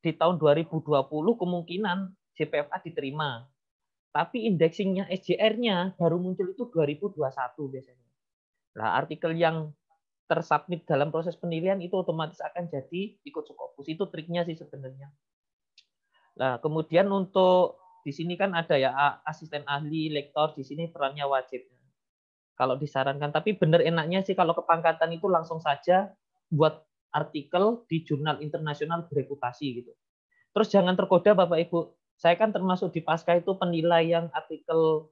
Di tahun 2020 kemungkinan JPFA diterima. Tapi indexingnya SJR-nya baru muncul itu 2021 biasanya. Nah, artikel yang tersubmit dalam proses penilaian itu otomatis akan jadi ikut Scopus. Itu triknya sih sebenarnya. Nah, kemudian untuk di sini kan ada ya asisten ahli, lektor, di sini perannya wajib kalau disarankan. Tapi benar enaknya sih kalau kepangkatan itu langsung saja buat artikel di jurnal internasional bereputasi gitu. Terus jangan tergoda Bapak Ibu. Saya kan termasuk di pasca itu penilai yang artikel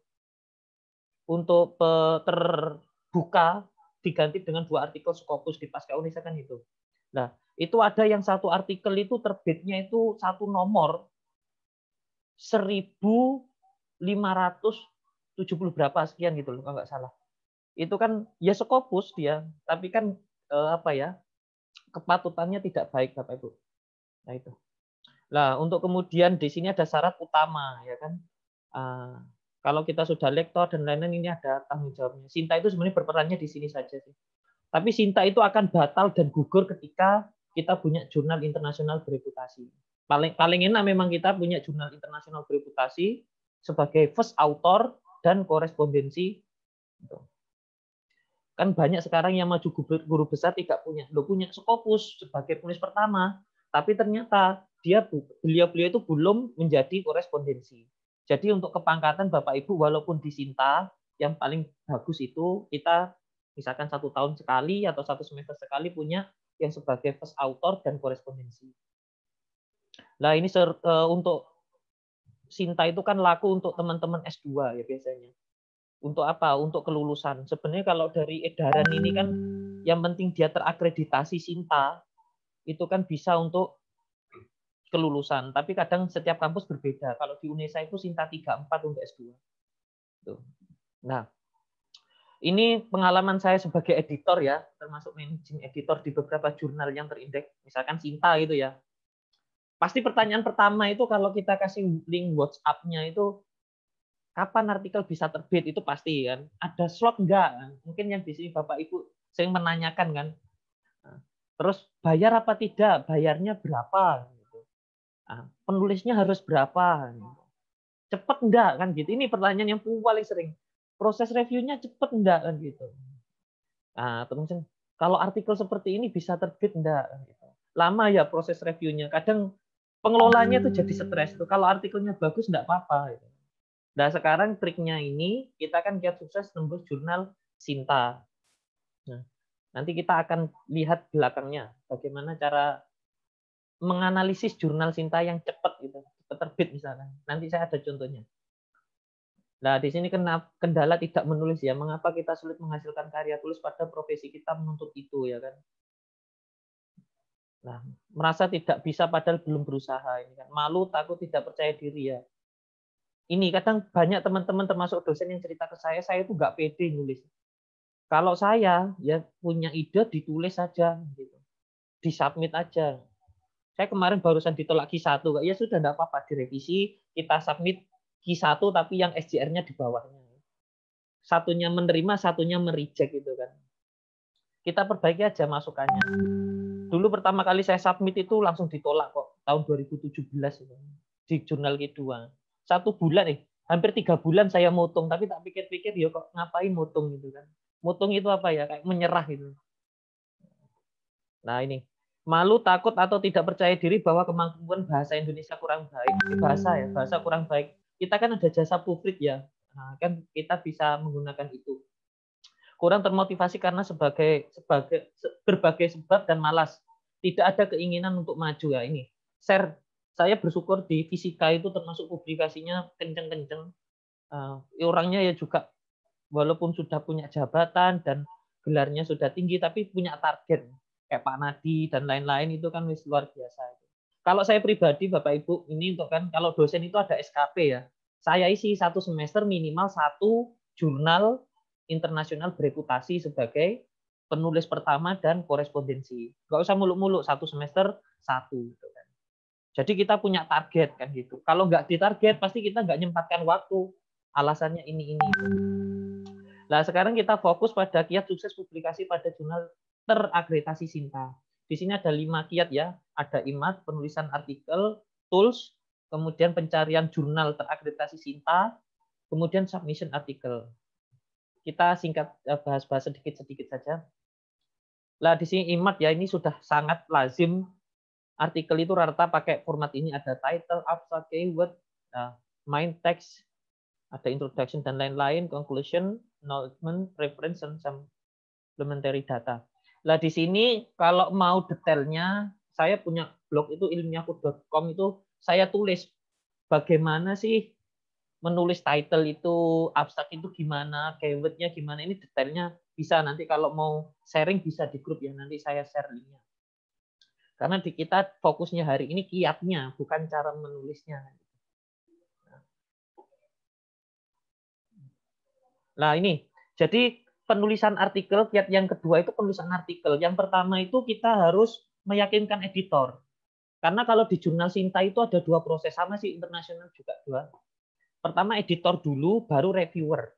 untuk terbuka diganti dengan dua artikel skopus di pasca Unisa kan itu. Nah, itu ada yang satu artikel itu terbitnya itu satu nomor 1570 berapa sekian gitu loh kalau nggak salah itu kan ya sekopus dia, tapi kan eh, apa ya kepatutannya tidak baik Bapak Ibu. Nah itu. Nah untuk kemudian di sini ada syarat utama ya kan. eh, kalau kita sudah lektor dan lain-lain ini ada tanggung jawabnya. Sinta itu sebenarnya berperannya di sini saja sih. Tapi Sinta itu akan batal dan gugur ketika kita punya jurnal internasional bereputasi. Paling paling enak memang kita punya jurnal internasional bereputasi sebagai first author dan korespondensi. Gitu. Kan banyak sekarang yang maju guru besar tidak punya. Lo punya Skopus sebagai penulis pertama, tapi ternyata dia beliau-beliau itu belum menjadi korespondensi. Jadi untuk kepangkatan Bapak Ibu walaupun di Sinta yang paling bagus itu kita misalkan satu tahun sekali atau satu semester sekali punya yang sebagai first author dan korespondensi. lah ini eh, untuk Sinta itu kan laku untuk teman-teman S2 ya biasanya. Untuk apa? Untuk kelulusan. Sebenarnya kalau dari edaran ini kan yang penting dia terakreditasi Sinta itu kan bisa untuk kelulusan. Tapi kadang setiap kampus berbeda. Kalau di Unesa itu Sinta 34 untuk S2. Gitu. Nah, ini pengalaman saya sebagai editor ya, termasuk managing editor di beberapa jurnal yang terindeks, misalkan Sinta itu ya. Pasti pertanyaan pertama itu kalau kita kasih link WhatsApp-nya itu kapan artikel bisa terbit itu pasti kan ada slot enggak mungkin yang di sini bapak ibu sering menanyakan kan nah, terus bayar apa tidak bayarnya berapa gitu. nah, penulisnya harus berapa gitu. cepat enggak kan gitu ini pertanyaan yang paling sering proses reviewnya cepet enggak kan gitu nah, terus kalau artikel seperti ini bisa terbit enggak gitu. lama ya proses reviewnya kadang pengelolanya itu jadi stres tuh kalau artikelnya bagus enggak apa-apa gitu Nah, sekarang triknya ini kita akan kiat sukses tembus jurnal Sinta. Nah, nanti kita akan lihat belakangnya bagaimana cara menganalisis jurnal Sinta yang cepat gitu, cepat terbit misalkan. Nanti saya ada contohnya. Nah, di sini kenapa kendala tidak menulis ya. Mengapa kita sulit menghasilkan karya tulis pada profesi kita menuntut itu ya kan? Nah, merasa tidak bisa padahal belum berusaha ini kan. Malu, takut, tidak percaya diri ya ini kadang banyak teman-teman termasuk dosen yang cerita ke saya saya itu nggak pede nulis kalau saya ya punya ide ditulis saja gitu disubmit aja saya kemarin barusan ditolak Q1 ya sudah tidak apa-apa direvisi kita submit Q1 tapi yang SJR-nya di bawahnya satunya menerima satunya mereject gitu kan kita perbaiki aja masukannya dulu pertama kali saya submit itu langsung ditolak kok tahun 2017 gitu, di jurnal kedua satu bulan nih, hampir tiga bulan saya motong, tapi tak pikir-pikir ya kok ngapain motong gitu kan. Motong itu apa ya? Kayak menyerah gitu. Nah ini, malu, takut, atau tidak percaya diri bahwa kemampuan bahasa Indonesia kurang baik. bahasa ya, bahasa kurang baik. Kita kan ada jasa publik ya, nah, kan kita bisa menggunakan itu. Kurang termotivasi karena sebagai sebagai berbagai sebab dan malas. Tidak ada keinginan untuk maju ya ini. Share saya bersyukur di fisika itu termasuk publikasinya kenceng-kenceng. Uh, orangnya ya juga walaupun sudah punya jabatan dan gelarnya sudah tinggi tapi punya target kayak Pak Nadi dan lain-lain itu kan wis luar biasa. Kalau saya pribadi Bapak Ibu ini untuk kan kalau dosen itu ada SKP ya. Saya isi satu semester minimal satu jurnal internasional bereputasi sebagai penulis pertama dan korespondensi. Gak usah muluk-muluk satu semester satu. Gitu jadi kita punya target kan gitu. Kalau nggak ditarget pasti kita nggak nyempatkan waktu. Alasannya ini ini. Nah sekarang kita fokus pada kiat sukses publikasi pada jurnal terakreditasi Sinta. Di sini ada lima kiat ya. Ada imat, penulisan artikel, tools, kemudian pencarian jurnal terakreditasi Sinta, kemudian submission artikel. Kita singkat eh, bahas-bahas sedikit-sedikit saja. Nah di sini imat ya ini sudah sangat lazim artikel itu rata pakai format ini ada title, abstract, keyword, uh, main text, ada introduction dan lain-lain, conclusion, announcement, reference, dan supplementary data. Lah di sini kalau mau detailnya, saya punya blog itu ilmiahku.com itu saya tulis bagaimana sih menulis title itu, abstrak itu gimana, keywordnya gimana, ini detailnya bisa nanti kalau mau sharing bisa di grup ya nanti saya share linknya. Karena di kita fokusnya hari ini kiatnya, bukan cara menulisnya. Nah ini, jadi penulisan artikel, kiat yang kedua itu penulisan artikel. Yang pertama itu kita harus meyakinkan editor. Karena kalau di jurnal Sinta itu ada dua proses, sama sih internasional juga dua. Pertama editor dulu, baru reviewer.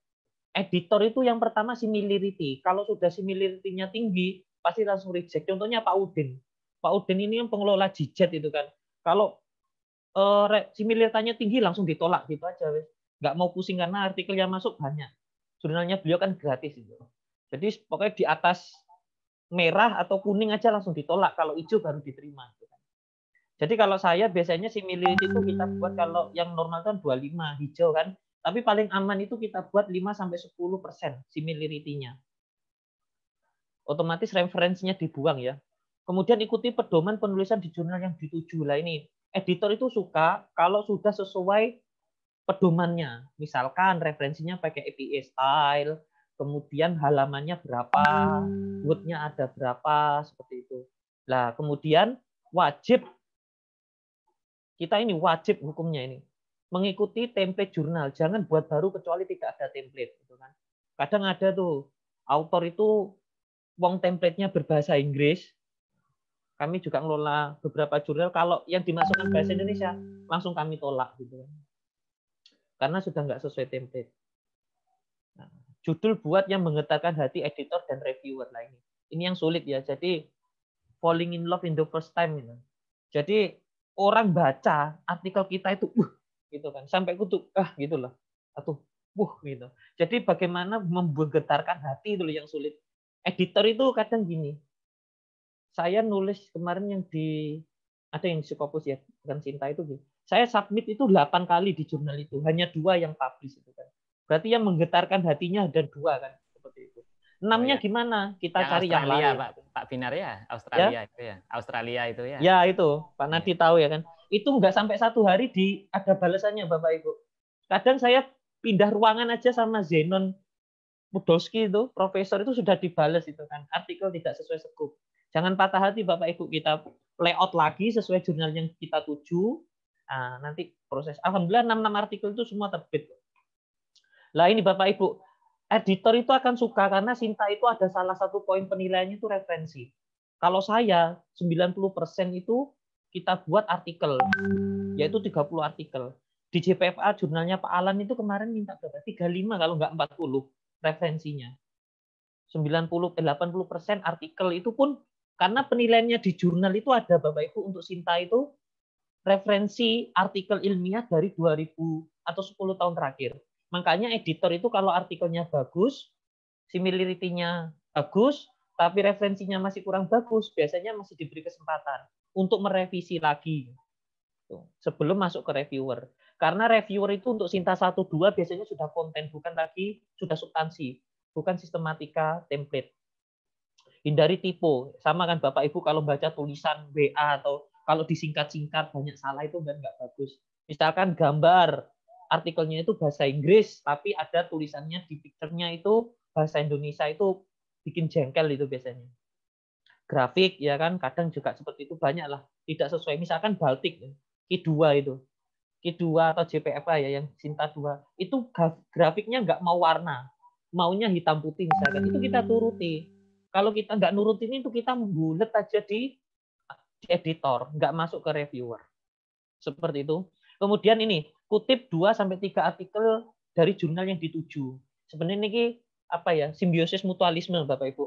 Editor itu yang pertama similarity. Kalau sudah similarity-nya tinggi, pasti langsung reject. Contohnya Pak Udin. Pak Udin ini yang pengelola jijet itu kan. Kalau eh, similitannya tinggi langsung ditolak gitu aja wes. Nggak mau pusing karena artikel yang masuk banyak. Jurnalnya beliau kan gratis itu. Jadi pokoknya di atas merah atau kuning aja langsung ditolak. Kalau hijau baru diterima. Gitu kan. Jadi kalau saya biasanya similarity itu kita buat kalau yang normal kan 25 hijau kan. Tapi paling aman itu kita buat 5 sampai 10% similarity-nya. Otomatis referensinya dibuang ya. Kemudian ikuti pedoman penulisan di jurnal yang dituju. Lah ini editor itu suka kalau sudah sesuai pedomannya. Misalkan referensinya pakai APA style, kemudian halamannya berapa, wordnya hmm. ada berapa, seperti itu. Lah kemudian wajib kita ini wajib hukumnya ini mengikuti template jurnal. Jangan buat baru kecuali tidak ada template, gitu kan. Kadang ada tuh author itu wong templatenya berbahasa Inggris, kami juga ngelola beberapa jurnal kalau yang dimasukkan bahasa hmm. Indonesia langsung kami tolak gitu kan karena sudah nggak sesuai template nah, judul buat yang menggetarkan hati editor dan reviewer lainnya nah, ini yang sulit ya jadi falling in love in the first time gitu. jadi orang baca artikel kita itu uh gitu kan sampai kutuk ah gitu loh atau uh gitu jadi bagaimana menggetarkan hati itu yang sulit editor itu kadang gini saya nulis kemarin yang di ada yang psikopus ya bukan cinta itu gitu. saya submit itu delapan kali di jurnal itu hanya dua yang publish itu kan berarti yang menggetarkan hatinya ada
dua kan seperti itu
enamnya oh, ya. gimana kita yang cari Australia, yang lain Pak
Pak Binar ya Australia ya? itu ya Australia itu ya ya
itu Pak iya. Nadi ya. tahu ya kan itu nggak sampai satu hari di ada balasannya Bapak Ibu kadang saya pindah ruangan aja sama Zenon Budowski itu profesor itu sudah dibales itu kan artikel tidak sesuai sekup Jangan patah hati Bapak Ibu kita layout lagi sesuai jurnal yang kita tuju. Nah, nanti proses. Alhamdulillah 66 artikel itu semua terbit. Lah ini Bapak Ibu, editor itu akan suka karena Sinta itu ada salah satu poin penilaiannya itu referensi. Kalau saya 90% itu kita buat artikel, yaitu 30 artikel. Di JPFA jurnalnya Pak Alan itu kemarin minta berapa? 35 kalau nggak 40 referensinya. 90 80% eh, artikel itu pun karena penilaiannya di jurnal itu ada Bapak Ibu untuk Sinta itu referensi artikel ilmiah dari 2000 atau 10 tahun terakhir. Makanya editor itu kalau artikelnya bagus, similarity-nya bagus, tapi referensinya masih kurang bagus, biasanya masih diberi kesempatan untuk merevisi lagi sebelum masuk ke reviewer. Karena reviewer itu untuk Sinta 1 2 biasanya sudah konten bukan lagi sudah substansi, bukan sistematika template hindari tipu sama kan bapak ibu kalau baca tulisan WA atau kalau disingkat-singkat banyak salah itu kan nggak bagus misalkan gambar artikelnya itu bahasa Inggris tapi ada tulisannya di picture itu bahasa Indonesia itu bikin jengkel itu biasanya grafik ya kan kadang juga seperti itu banyak lah tidak sesuai misalkan Baltik ya. k 2 itu k 2 atau JPFA ya yang cinta dua itu grafiknya nggak mau warna maunya hitam putih misalkan itu kita turuti kalau kita nggak nurutin itu kita bulet aja di, di editor, nggak masuk ke reviewer. Seperti itu. Kemudian ini kutip 2 sampai tiga artikel dari jurnal yang dituju. Sebenarnya ini apa ya simbiosis mutualisme Bapak Ibu.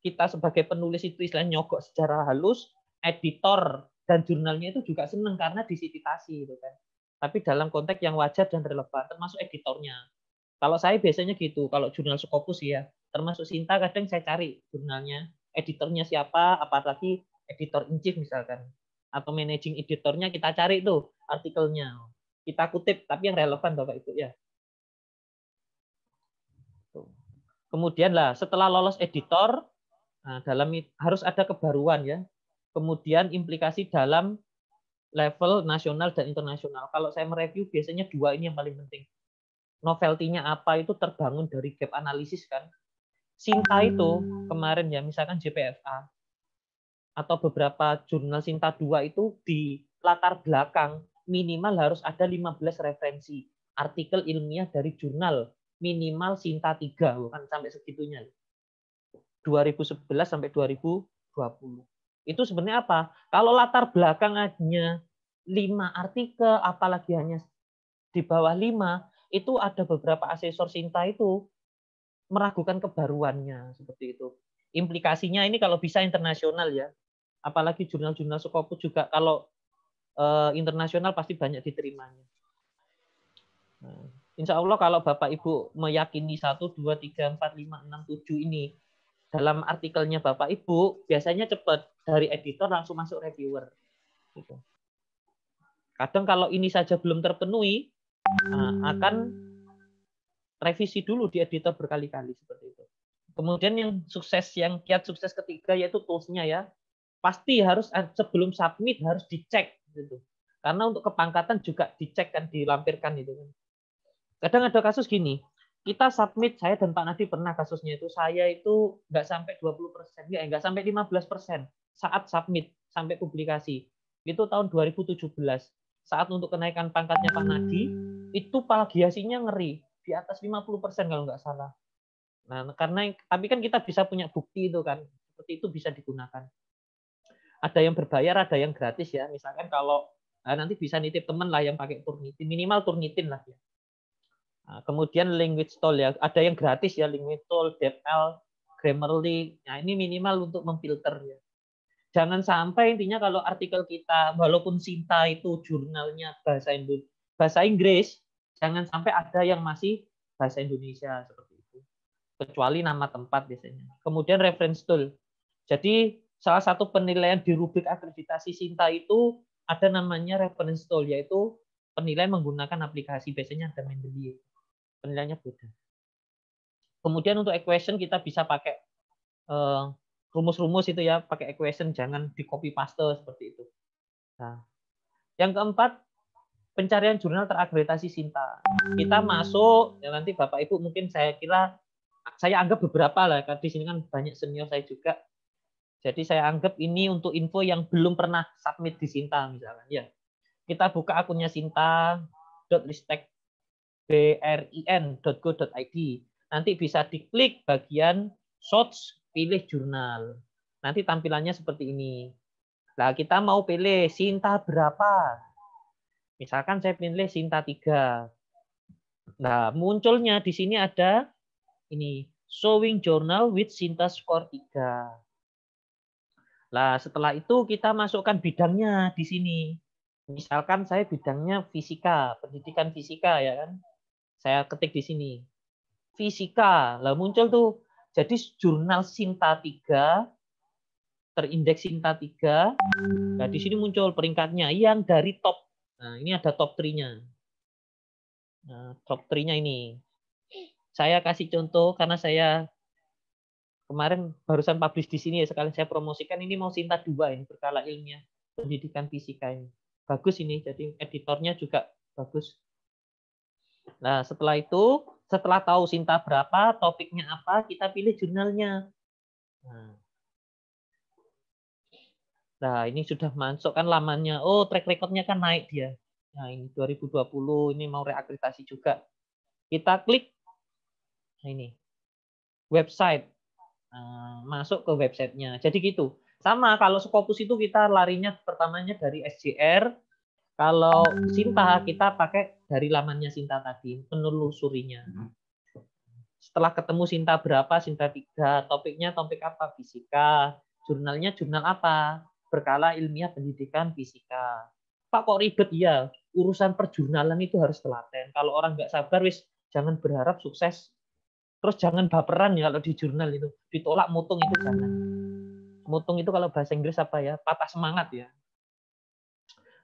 Kita sebagai penulis itu istilahnya nyogok secara halus, editor dan jurnalnya itu juga seneng karena disititasi gitu kan. Tapi dalam konteks yang wajar dan relevan termasuk editornya. Kalau saya biasanya gitu, kalau jurnal Scopus ya, termasuk Sinta kadang saya cari jurnalnya, editornya siapa, apalagi editor in chief misalkan atau managing editornya kita cari tuh artikelnya. Kita kutip tapi yang relevan Bapak Ibu ya. Kemudian lah setelah lolos editor nah, dalam harus ada kebaruan ya. Kemudian implikasi dalam level nasional dan internasional. Kalau saya mereview biasanya dua ini yang paling penting. Novelty-nya apa itu terbangun dari gap analisis kan. Sinta itu hmm. kemarin ya misalkan JPFA atau beberapa jurnal Sinta 2 itu di latar belakang minimal harus ada 15 referensi artikel ilmiah dari jurnal minimal Sinta 3 bukan sampai segitunya. 2011 sampai 2020. Itu sebenarnya apa? Kalau latar belakang hanya 5 artikel apalagi hanya di bawah 5 itu ada beberapa asesor Sinta itu meragukan kebaruannya seperti itu. Implikasinya ini kalau bisa internasional ya. Apalagi jurnal-jurnal Sukoput juga kalau eh, internasional pasti banyak diterimanya. Nah, insya Allah kalau Bapak Ibu meyakini 1, 2, 3, 4, 5, 6, 7 ini dalam artikelnya Bapak Ibu biasanya cepat dari editor langsung masuk reviewer. Gitu. Kadang kalau ini saja belum terpenuhi,
nah, akan
revisi dulu di editor berkali-kali seperti itu. Kemudian yang sukses, yang kiat sukses ketiga yaitu toolsnya ya. Pasti harus eh, sebelum submit harus dicek gitu. Karena untuk kepangkatan juga dicek dan dilampirkan itu kan. Kadang ada kasus gini, kita submit saya dan Pak Nadi pernah kasusnya itu saya itu nggak sampai 20 persen, ya, nggak sampai 15 persen saat submit sampai publikasi itu tahun 2017 saat untuk kenaikan pangkatnya Pak Nadi itu plagiasinya ngeri di atas 50% persen kalau nggak salah. Nah, karena tapi kan kita bisa punya bukti itu kan. Seperti itu bisa digunakan. Ada yang berbayar, ada yang gratis ya. Misalkan kalau nah nanti bisa nitip teman lah yang pakai Turnitin, minimal Turnitin lah ya. Nah, kemudian language tool ya, ada yang gratis ya language tool, DeepL, Grammarly. Nah, ini minimal untuk memfilter ya. Jangan sampai intinya kalau artikel kita walaupun Sinta itu jurnalnya bahasa Inggris, Jangan sampai ada yang masih bahasa Indonesia seperti itu. Kecuali nama tempat biasanya. Kemudian reference tool. Jadi salah satu penilaian di rubrik akreditasi Sinta itu ada namanya reference tool yaitu penilaian menggunakan aplikasi biasanya ada Mendeley Penilaiannya beda. Kemudian untuk equation kita bisa pakai eh, rumus-rumus itu ya, pakai equation jangan di copy paste seperti itu. Nah, yang keempat pencarian jurnal terakreditasi Sinta. Kita hmm. masuk, ya nanti Bapak Ibu mungkin saya kira, saya anggap beberapa lah, kan di sini kan banyak senior saya juga. Jadi saya anggap ini untuk info yang belum pernah submit di Sinta misalnya. Ya. Kita buka akunnya Sinta sinta.listek.brin.go.id. Nanti bisa diklik bagian search, pilih jurnal. Nanti tampilannya seperti ini. Nah, kita mau pilih Sinta berapa? Misalkan saya pilih Sinta 3. Nah, munculnya di sini ada ini showing journal with Sinta score 3. Nah setelah itu kita masukkan bidangnya di sini. Misalkan saya bidangnya fisika, pendidikan fisika ya kan. Saya ketik di sini. Fisika. Lah muncul tuh. Jadi jurnal Sinta 3 terindeks Sinta 3. Nah, di sini muncul peringkatnya yang dari top Nah, ini ada top 3-nya. Nah, top 3-nya ini. Saya kasih contoh karena saya kemarin barusan publish di sini ya sekalian saya promosikan ini mau Sinta 2 ini berkala ilmiah pendidikan fisika ini. Bagus ini, jadi editornya juga bagus. Nah, setelah itu, setelah tahu Sinta berapa, topiknya apa, kita pilih jurnalnya. Nah, Nah, ini sudah masuk kan lamannya. Oh, track recordnya kan naik dia. Nah, ini 2020 ini mau reakreditasi juga. Kita klik nah, ini website. Nah, masuk ke websitenya. Jadi gitu. Sama kalau Scopus itu kita larinya pertamanya dari SCR. Kalau Sinta kita pakai dari lamannya Sinta tadi, penelusurinya. Setelah ketemu Sinta berapa, Sinta tiga, topiknya topik apa? Fisika, jurnalnya jurnal apa berkala ilmiah pendidikan fisika. Pak kok ribet ya, urusan perjurnalan itu harus telaten. Kalau orang nggak sabar, wis jangan berharap sukses. Terus jangan baperan ya kalau di jurnal itu. Ditolak mutung itu jangan. Mutung itu kalau bahasa Inggris apa ya? Patah semangat ya.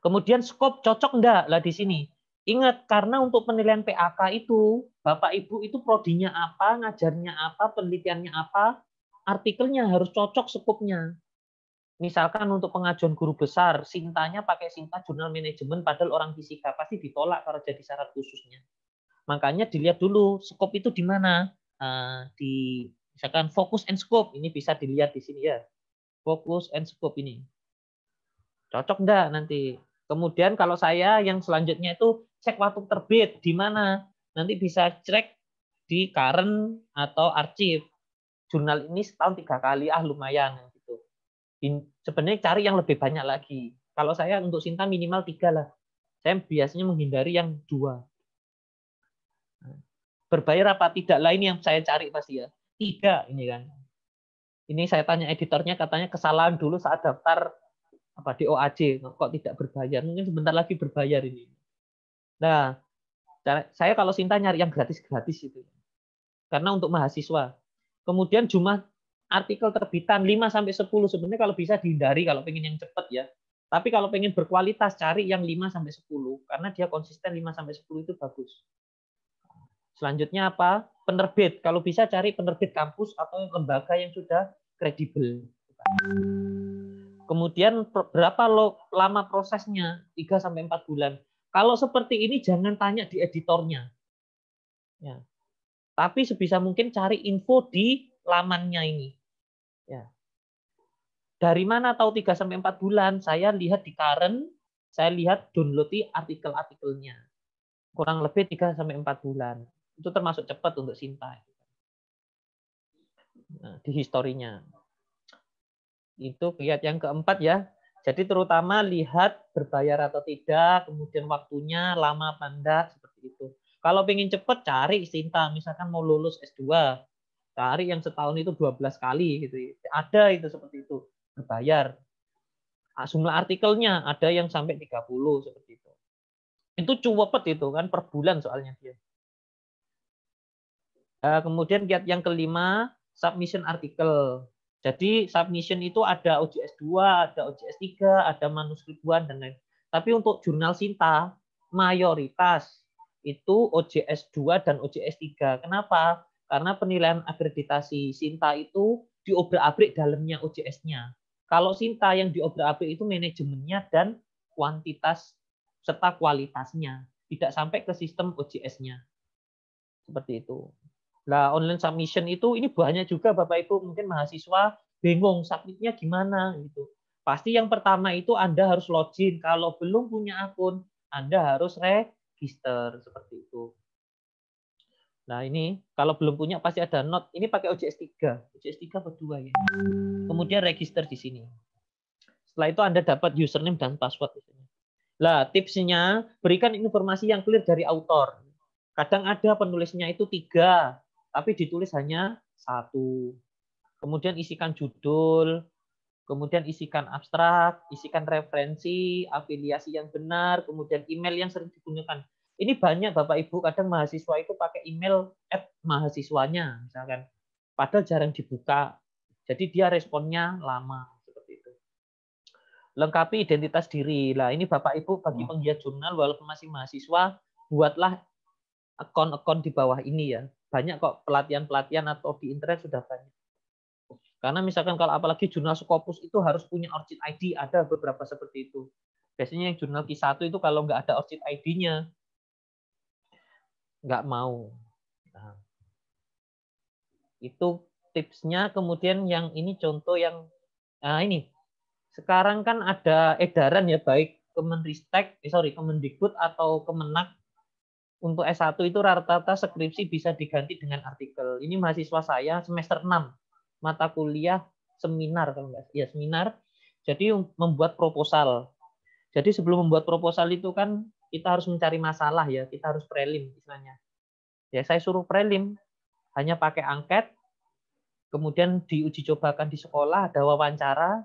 Kemudian skop cocok enggak lah di sini. Ingat, karena untuk penilaian PAK itu, Bapak Ibu itu prodinya apa, ngajarnya apa, penelitiannya apa, artikelnya harus cocok skopnya misalkan untuk pengajuan guru besar, sintanya pakai sinta jurnal manajemen padahal orang fisika pasti ditolak kalau jadi syarat khususnya. Makanya dilihat dulu skop itu di mana. Ah, di misalkan fokus and scope ini bisa dilihat di sini ya. Fokus and scope ini. Cocok enggak nanti? Kemudian kalau saya yang selanjutnya itu cek waktu terbit di mana. Nanti bisa cek di current atau archive Jurnal ini setahun tiga kali, ah lumayan sebenarnya cari yang lebih banyak lagi. Kalau saya untuk Sinta minimal tiga lah. Saya biasanya menghindari yang dua. Berbayar apa tidak lain yang saya cari pasti ya. Tiga ini kan. Ini saya tanya editornya katanya kesalahan dulu saat daftar apa DOAJ kok tidak berbayar. Mungkin sebentar lagi berbayar ini. Nah, saya kalau Sinta nyari yang gratis-gratis itu. Karena untuk mahasiswa. Kemudian jumlah artikel terbitan 5 sampai 10 sebenarnya kalau bisa dihindari kalau pengen yang cepat ya. Tapi kalau pengen berkualitas cari yang 5 sampai 10 karena dia konsisten 5 sampai 10 itu bagus. Selanjutnya apa? Penerbit. Kalau bisa cari penerbit kampus atau lembaga yang sudah kredibel. Kemudian berapa lo, lama prosesnya? 3 sampai 4 bulan. Kalau seperti ini jangan tanya di editornya. Ya. Tapi sebisa mungkin cari info di lamannya ini. Ya. Dari mana tahu 3 sampai 4 bulan? Saya lihat di Karen, saya lihat download artikel-artikelnya. Kurang lebih 3 sampai 4 bulan. Itu termasuk cepat untuk Sinta. Nah, di historinya. Itu lihat yang keempat ya. Jadi terutama lihat berbayar atau tidak, kemudian waktunya lama apa seperti itu. Kalau ingin cepat cari Sinta, misalkan mau lulus S2, Cari yang setahun itu 12 kali gitu ada itu seperti itu berbayar asumsi ah, artikelnya ada yang sampai 30 seperti itu itu cuwepet itu kan per bulan soalnya dia eh, kemudian kiat yang kelima submission artikel jadi submission itu ada OJS 2, ada OJS 3, ada manuskrip buan dan lain. Tapi untuk jurnal Sinta mayoritas itu OJS 2 dan OJS 3. Kenapa? Karena penilaian akreditasi Sinta itu diobrak-abrik dalamnya OJS-nya. Kalau Sinta yang diobrak-abrik itu manajemennya dan kuantitas serta kualitasnya, tidak sampai ke sistem OJS-nya. Seperti itu. Nah, online submission itu ini banyak juga Bapak Ibu mungkin mahasiswa bingung submitnya gimana gitu. Pasti yang pertama itu Anda harus login. Kalau belum punya akun, Anda harus register seperti itu. Nah, ini kalau belum punya pasti ada not. Ini pakai OJS 3. OJS 3 atau 2 ya. Kemudian register di sini. Setelah itu Anda dapat username dan password. Lah, tipsnya berikan informasi yang clear dari autor. Kadang ada penulisnya itu tiga, tapi ditulis hanya satu. Kemudian isikan judul, kemudian isikan abstrak, isikan referensi, afiliasi yang benar, kemudian email yang sering digunakan. Ini banyak Bapak Ibu, kadang mahasiswa itu pakai email at mahasiswanya misalkan. Padahal jarang dibuka. Jadi dia responnya lama seperti itu. Lengkapi identitas diri. Lah ini Bapak Ibu bagi hmm. penggiat jurnal walaupun masih mahasiswa, buatlah akun-akun di bawah ini ya. Banyak kok pelatihan-pelatihan atau di internet sudah banyak. Karena misalkan kalau apalagi jurnal Scopus itu harus punya orchid ID, ada beberapa seperti itu. Biasanya yang jurnal Q1 itu kalau nggak ada orchid ID-nya, nggak mau. Nah, itu tipsnya. Kemudian yang ini contoh yang nah ini sekarang kan ada edaran ya baik Kemenristek, eh, sorry Kemendikbud atau Kemenak untuk S1 itu rata-rata skripsi bisa diganti dengan artikel. Ini mahasiswa saya semester 6 mata kuliah seminar kalau enggak ya seminar. Jadi um, membuat proposal. Jadi sebelum membuat proposal itu kan kita harus mencari masalah ya, kita harus prelim istilahnya. Ya, saya suruh prelim, hanya pakai angket, kemudian diuji cobakan di sekolah, ada wawancara,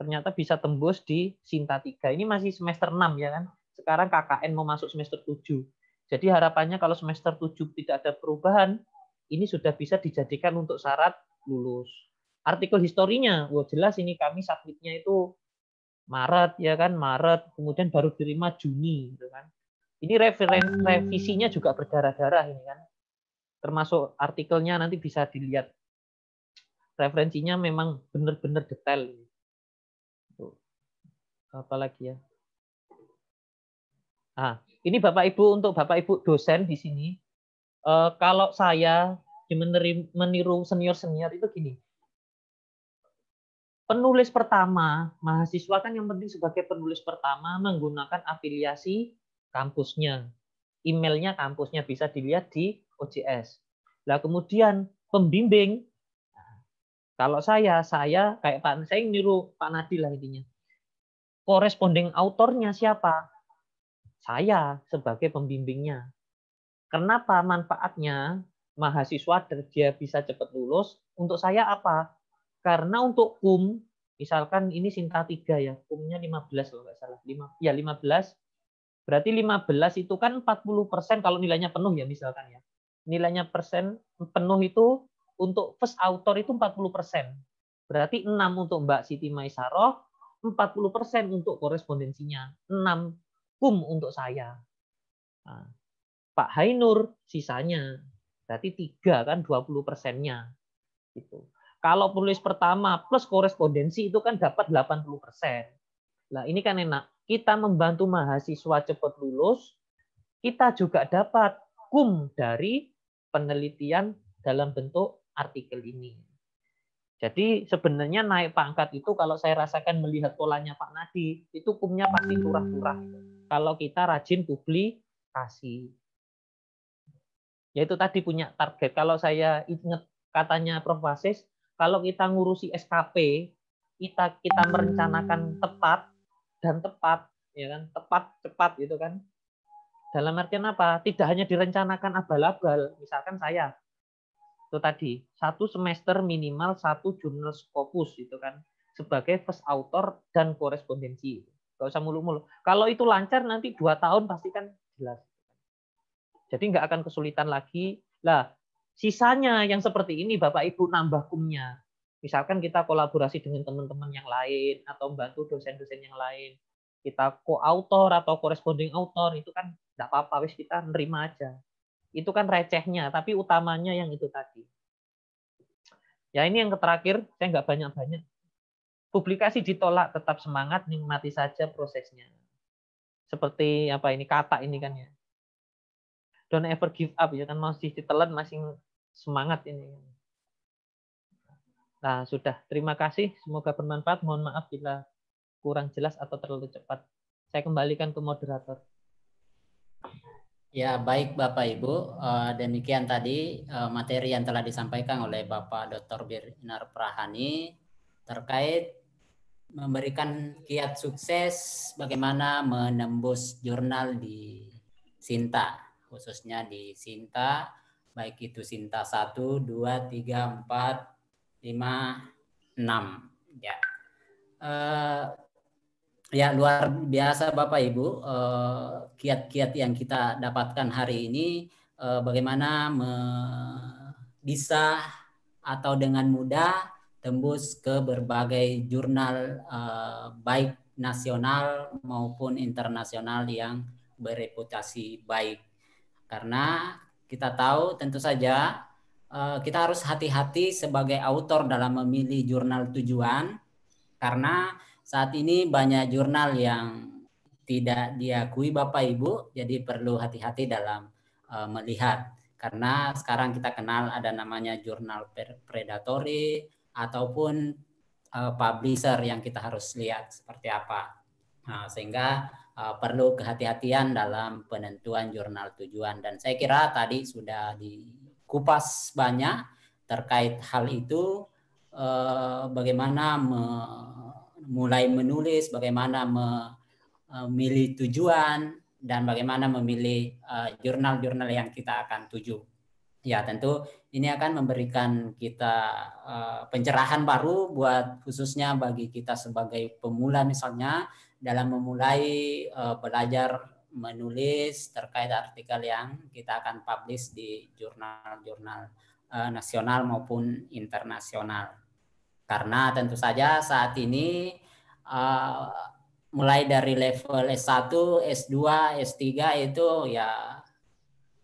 ternyata bisa tembus di Sinta 3. Ini masih semester 6 ya kan. Sekarang KKN mau masuk semester 7. Jadi harapannya kalau semester 7 tidak ada perubahan, ini sudah bisa dijadikan untuk syarat lulus. Artikel historinya, wah jelas ini kami submitnya itu Maret ya kan Maret kemudian baru diterima Juni gitu kan ini referen, revisinya juga berdarah-darah ini kan termasuk artikelnya nanti bisa dilihat referensinya memang benar-benar detail apalagi ya nah ini bapak ibu untuk bapak ibu dosen di sini eh, kalau saya meniru senior senior itu gini penulis pertama, mahasiswa kan yang penting sebagai penulis pertama menggunakan afiliasi kampusnya. Emailnya kampusnya bisa dilihat di OJS. Nah, kemudian pembimbing, nah, kalau saya, saya kayak Pak, saya niru Pak Nadi lah intinya. Koresponden autornya siapa? Saya sebagai pembimbingnya. Kenapa manfaatnya mahasiswa dia bisa cepat lulus? Untuk saya apa? Karena untuk um, misalkan ini Sinta 3 ya, umnya 15 kalau nggak salah. 5, ya 15. Berarti 15 itu kan 40% persen kalau nilainya penuh ya misalkan ya. Nilainya persen penuh itu untuk first author itu 40%. persen Berarti 6 untuk Mbak Siti Maisaroh, 40% persen untuk korespondensinya, 6 kum untuk saya. Nah, Pak Hainur sisanya. Berarti 3 kan 20 persennya. Gitu. Kalau penulis pertama plus korespondensi itu kan dapat 80%. Nah, ini kan enak. Kita membantu mahasiswa cepat lulus, kita juga dapat kum dari penelitian dalam bentuk artikel ini. Jadi sebenarnya naik pangkat itu kalau saya rasakan melihat polanya Pak Nadi, itu kumnya pasti murah-murah. Kalau kita rajin publikasi. Yaitu tadi punya target. Kalau saya ingat katanya Prof. Wasis, kalau kita ngurusi SKP, kita kita merencanakan tepat dan tepat, ya kan? Tepat cepat gitu kan. Dalam artian apa? Tidak hanya direncanakan abal-abal. Misalkan saya itu tadi satu semester minimal satu jurnal scopus gitu kan sebagai first author dan korespondensi. Gak usah mulu-mulu. Kalau itu lancar nanti dua tahun pasti kan jelas. Jadi nggak akan kesulitan lagi. Lah sisanya yang seperti ini Bapak Ibu nambah kumnya. Misalkan kita kolaborasi dengan teman-teman yang lain atau membantu dosen-dosen yang lain. Kita co-author atau corresponding author itu kan enggak apa-apa wis kita nerima aja. Itu kan recehnya, tapi utamanya yang itu tadi. Ya ini yang terakhir, saya nggak banyak-banyak. Publikasi ditolak, tetap semangat, nikmati saja prosesnya. Seperti apa ini kata ini kan ya don't ever give up ya kan masih ditelan masih semangat ini. Nah, sudah. Terima kasih. Semoga bermanfaat. Mohon maaf bila kurang jelas atau terlalu cepat. Saya kembalikan ke moderator.
Ya, baik Bapak Ibu. Eh, demikian tadi eh, materi yang telah disampaikan oleh Bapak Dr. Birnar Prahani terkait memberikan kiat sukses bagaimana menembus jurnal di Sinta, khususnya di Sinta baik itu Sinta 1, 2, 3, 4, 5, 6 ya. Uh, ya luar biasa Bapak Ibu eh, kiat-kiat uh, yang kita dapatkan hari ini uh, bagaimana me bisa atau dengan mudah tembus ke berbagai jurnal uh, baik nasional maupun internasional yang bereputasi baik karena kita tahu tentu saja eh, kita harus hati-hati sebagai autor dalam memilih jurnal tujuan karena saat ini banyak jurnal yang tidak diakui Bapak Ibu jadi perlu hati-hati dalam eh, melihat karena sekarang kita kenal ada namanya jurnal predatory ataupun eh, publisher yang kita harus lihat seperti apa. Nah, sehingga eh, perlu kehati-hatian dalam penentuan jurnal tujuan dan saya kira tadi sudah dikupas banyak terkait hal itu eh, bagaimana mulai menulis bagaimana memilih eh, tujuan dan bagaimana memilih jurnal-jurnal yang kita akan tuju ya tentu ini akan memberikan kita pencerahan baru buat khususnya bagi kita sebagai pemula misalnya dalam memulai uh, belajar menulis terkait artikel yang kita akan publish di jurnal-jurnal uh, nasional maupun internasional. Karena tentu saja saat ini uh, mulai dari level S1, S2, S3 itu ya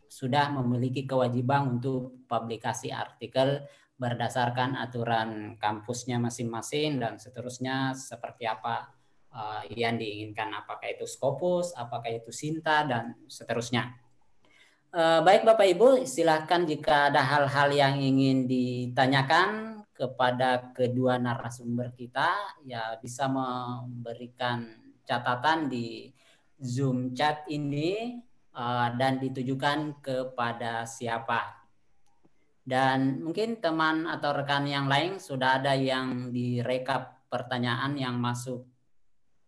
sudah memiliki kewajiban untuk publikasi artikel berdasarkan aturan kampusnya masing-masing dan seterusnya seperti apa uh, yang diinginkan, apakah itu Scopus, apakah itu Sinta, dan seterusnya. Uh, baik Bapak Ibu, silakan jika ada hal-hal yang ingin ditanyakan kepada kedua narasumber kita, ya bisa memberikan catatan di Zoom chat ini uh, dan ditujukan kepada siapa dan mungkin teman atau rekan yang lain sudah ada yang direkap pertanyaan yang masuk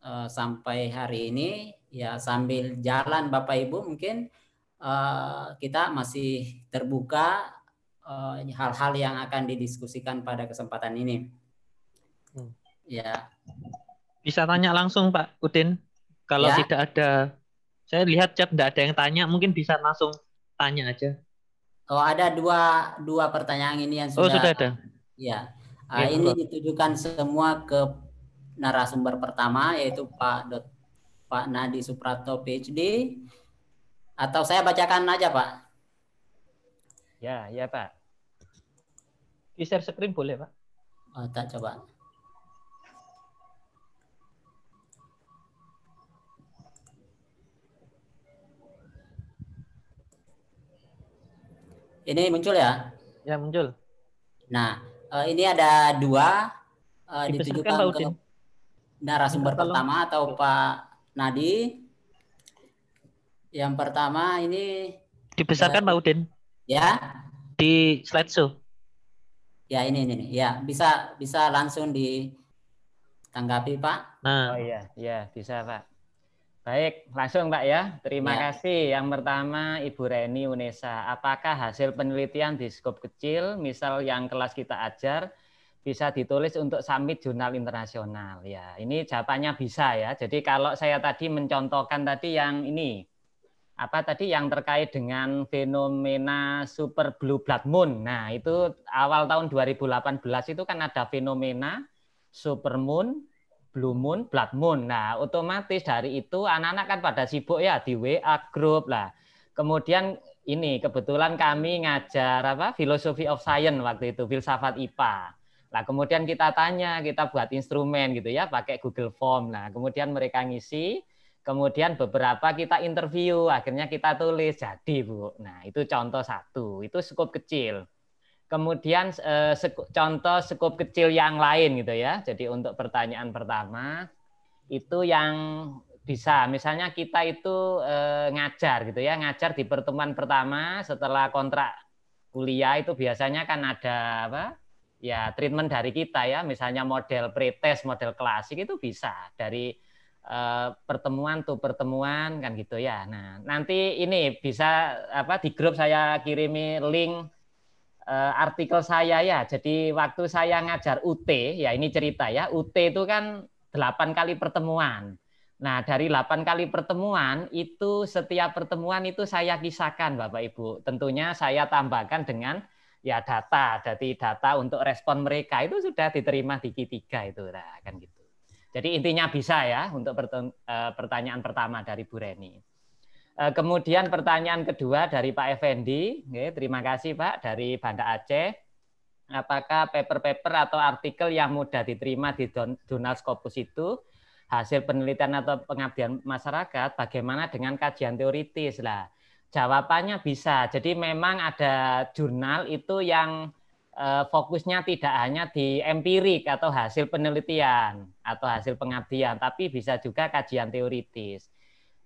Eh, sampai hari ini ya sambil jalan Bapak Ibu mungkin uh, kita masih terbuka eh, hal-hal uh, yang akan didiskusikan pada kesempatan ini. Hmm. Ya.
Bisa tanya langsung Pak Udin. Kalau ya. tidak ada saya lihat chat tidak ada yang tanya, mungkin bisa langsung tanya aja.
Oh, ada dua dua pertanyaan ini yang oh, sudah Oh, sudah ada. Ya. Uh, ya ini ditujukan semua ke narasumber pertama yaitu Pak Dot, Pak Nadi Suprato PhD atau saya bacakan aja Pak?
Ya, ya Pak. Di share screen boleh Pak?
Oh, tak coba. Ini muncul ya? Ya muncul. Nah, eh, ini ada dua eh, ditujukan ke narasumber sumber pertama atau Pak Nadi. Yang pertama ini dibesarkan eh, Pak Udin. Ya. Di slide show. Ya ini ini ya bisa bisa langsung ditanggapi Pak. Nah. Oh iya ya bisa Pak. Baik
langsung Pak ya. Terima ya. kasih. Yang pertama Ibu Reni Unesa. Apakah hasil penelitian di skop kecil misal yang kelas kita ajar bisa ditulis untuk summit jurnal internasional. Ya, ini jawabannya bisa ya. Jadi kalau saya tadi mencontohkan tadi yang ini apa tadi yang terkait dengan fenomena super blue blood moon. Nah, itu awal tahun 2018 itu kan ada fenomena super moon, blue moon, blood moon. Nah, otomatis dari itu anak-anak kan pada sibuk ya di WA group lah. Kemudian ini kebetulan kami ngajar apa filosofi of science waktu itu filsafat IPA. Nah, kemudian kita tanya, kita buat instrumen gitu ya, pakai Google Form. Nah, kemudian mereka ngisi, kemudian beberapa kita interview, akhirnya kita tulis jadi, Bu. Nah, itu contoh satu, itu cukup kecil. Kemudian eh, sku, contoh cukup kecil yang lain gitu ya. Jadi untuk pertanyaan pertama itu yang bisa misalnya kita itu eh, ngajar gitu ya, ngajar di pertemuan pertama setelah kontrak kuliah itu biasanya kan ada apa? ya treatment dari kita ya misalnya model pretest model klasik itu bisa dari uh, pertemuan tuh pertemuan kan gitu ya nah nanti ini bisa apa di grup saya kirimi link uh, artikel saya ya jadi waktu saya ngajar UT ya ini cerita ya UT itu kan 8 kali pertemuan Nah, dari 8 kali pertemuan itu setiap pertemuan itu saya kisahkan Bapak Ibu. Tentunya saya tambahkan dengan ya data dari data untuk respon mereka itu sudah diterima di Q3 itu nah, kan gitu. Jadi intinya bisa ya untuk eh, pertanyaan pertama dari Bu Reni. Eh, kemudian pertanyaan kedua dari Pak Effendi, terima kasih Pak dari Banda Aceh. Apakah paper-paper atau artikel yang mudah diterima di Donald Scopus itu hasil penelitian atau pengabdian masyarakat? Bagaimana dengan kajian teoritis lah? Jawabannya bisa. Jadi memang ada jurnal itu yang eh, fokusnya tidak hanya di empirik atau hasil penelitian atau hasil pengabdian, tapi bisa juga kajian teoritis.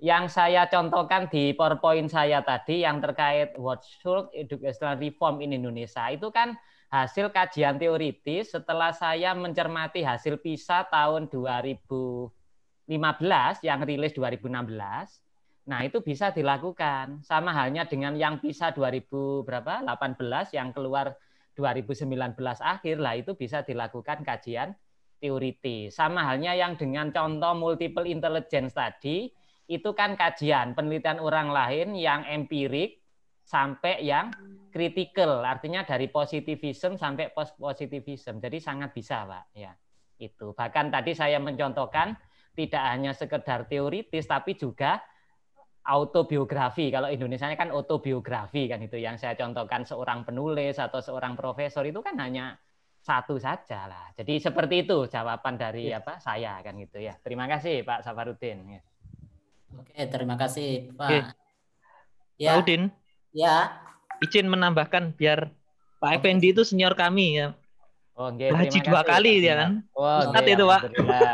Yang saya contohkan di PowerPoint saya tadi yang terkait what should educational reform in Indonesia itu kan hasil kajian teoritis setelah saya mencermati hasil PISA tahun 2015 yang rilis 2016 Nah, itu bisa dilakukan. Sama halnya dengan yang bisa 2000 berapa? 18 yang keluar 2019 akhir lah itu bisa dilakukan kajian teoriti. Sama halnya yang dengan contoh multiple intelligence tadi, itu kan kajian penelitian orang lain yang empirik sampai yang kritikal, artinya dari positivism sampai post positivism. Jadi sangat bisa, Pak, ya. Itu. Bahkan tadi saya mencontohkan tidak hanya sekedar teoritis tapi juga autobiografi. Kalau Indonesia kan autobiografi kan itu yang saya contohkan seorang penulis atau seorang profesor itu kan hanya satu saja lah. Jadi seperti itu jawaban dari ya. apa saya kan gitu ya. Terima kasih Pak Safarudin. Ya.
Oke, terima kasih Pak. Oke. Ya. Pak Udin. Ya. Izin menambahkan
biar Pak Effendi itu senior kami ya. Oh, okay. Haji dua kasih, kali ya kan. Oh, Ustaz itu Pak.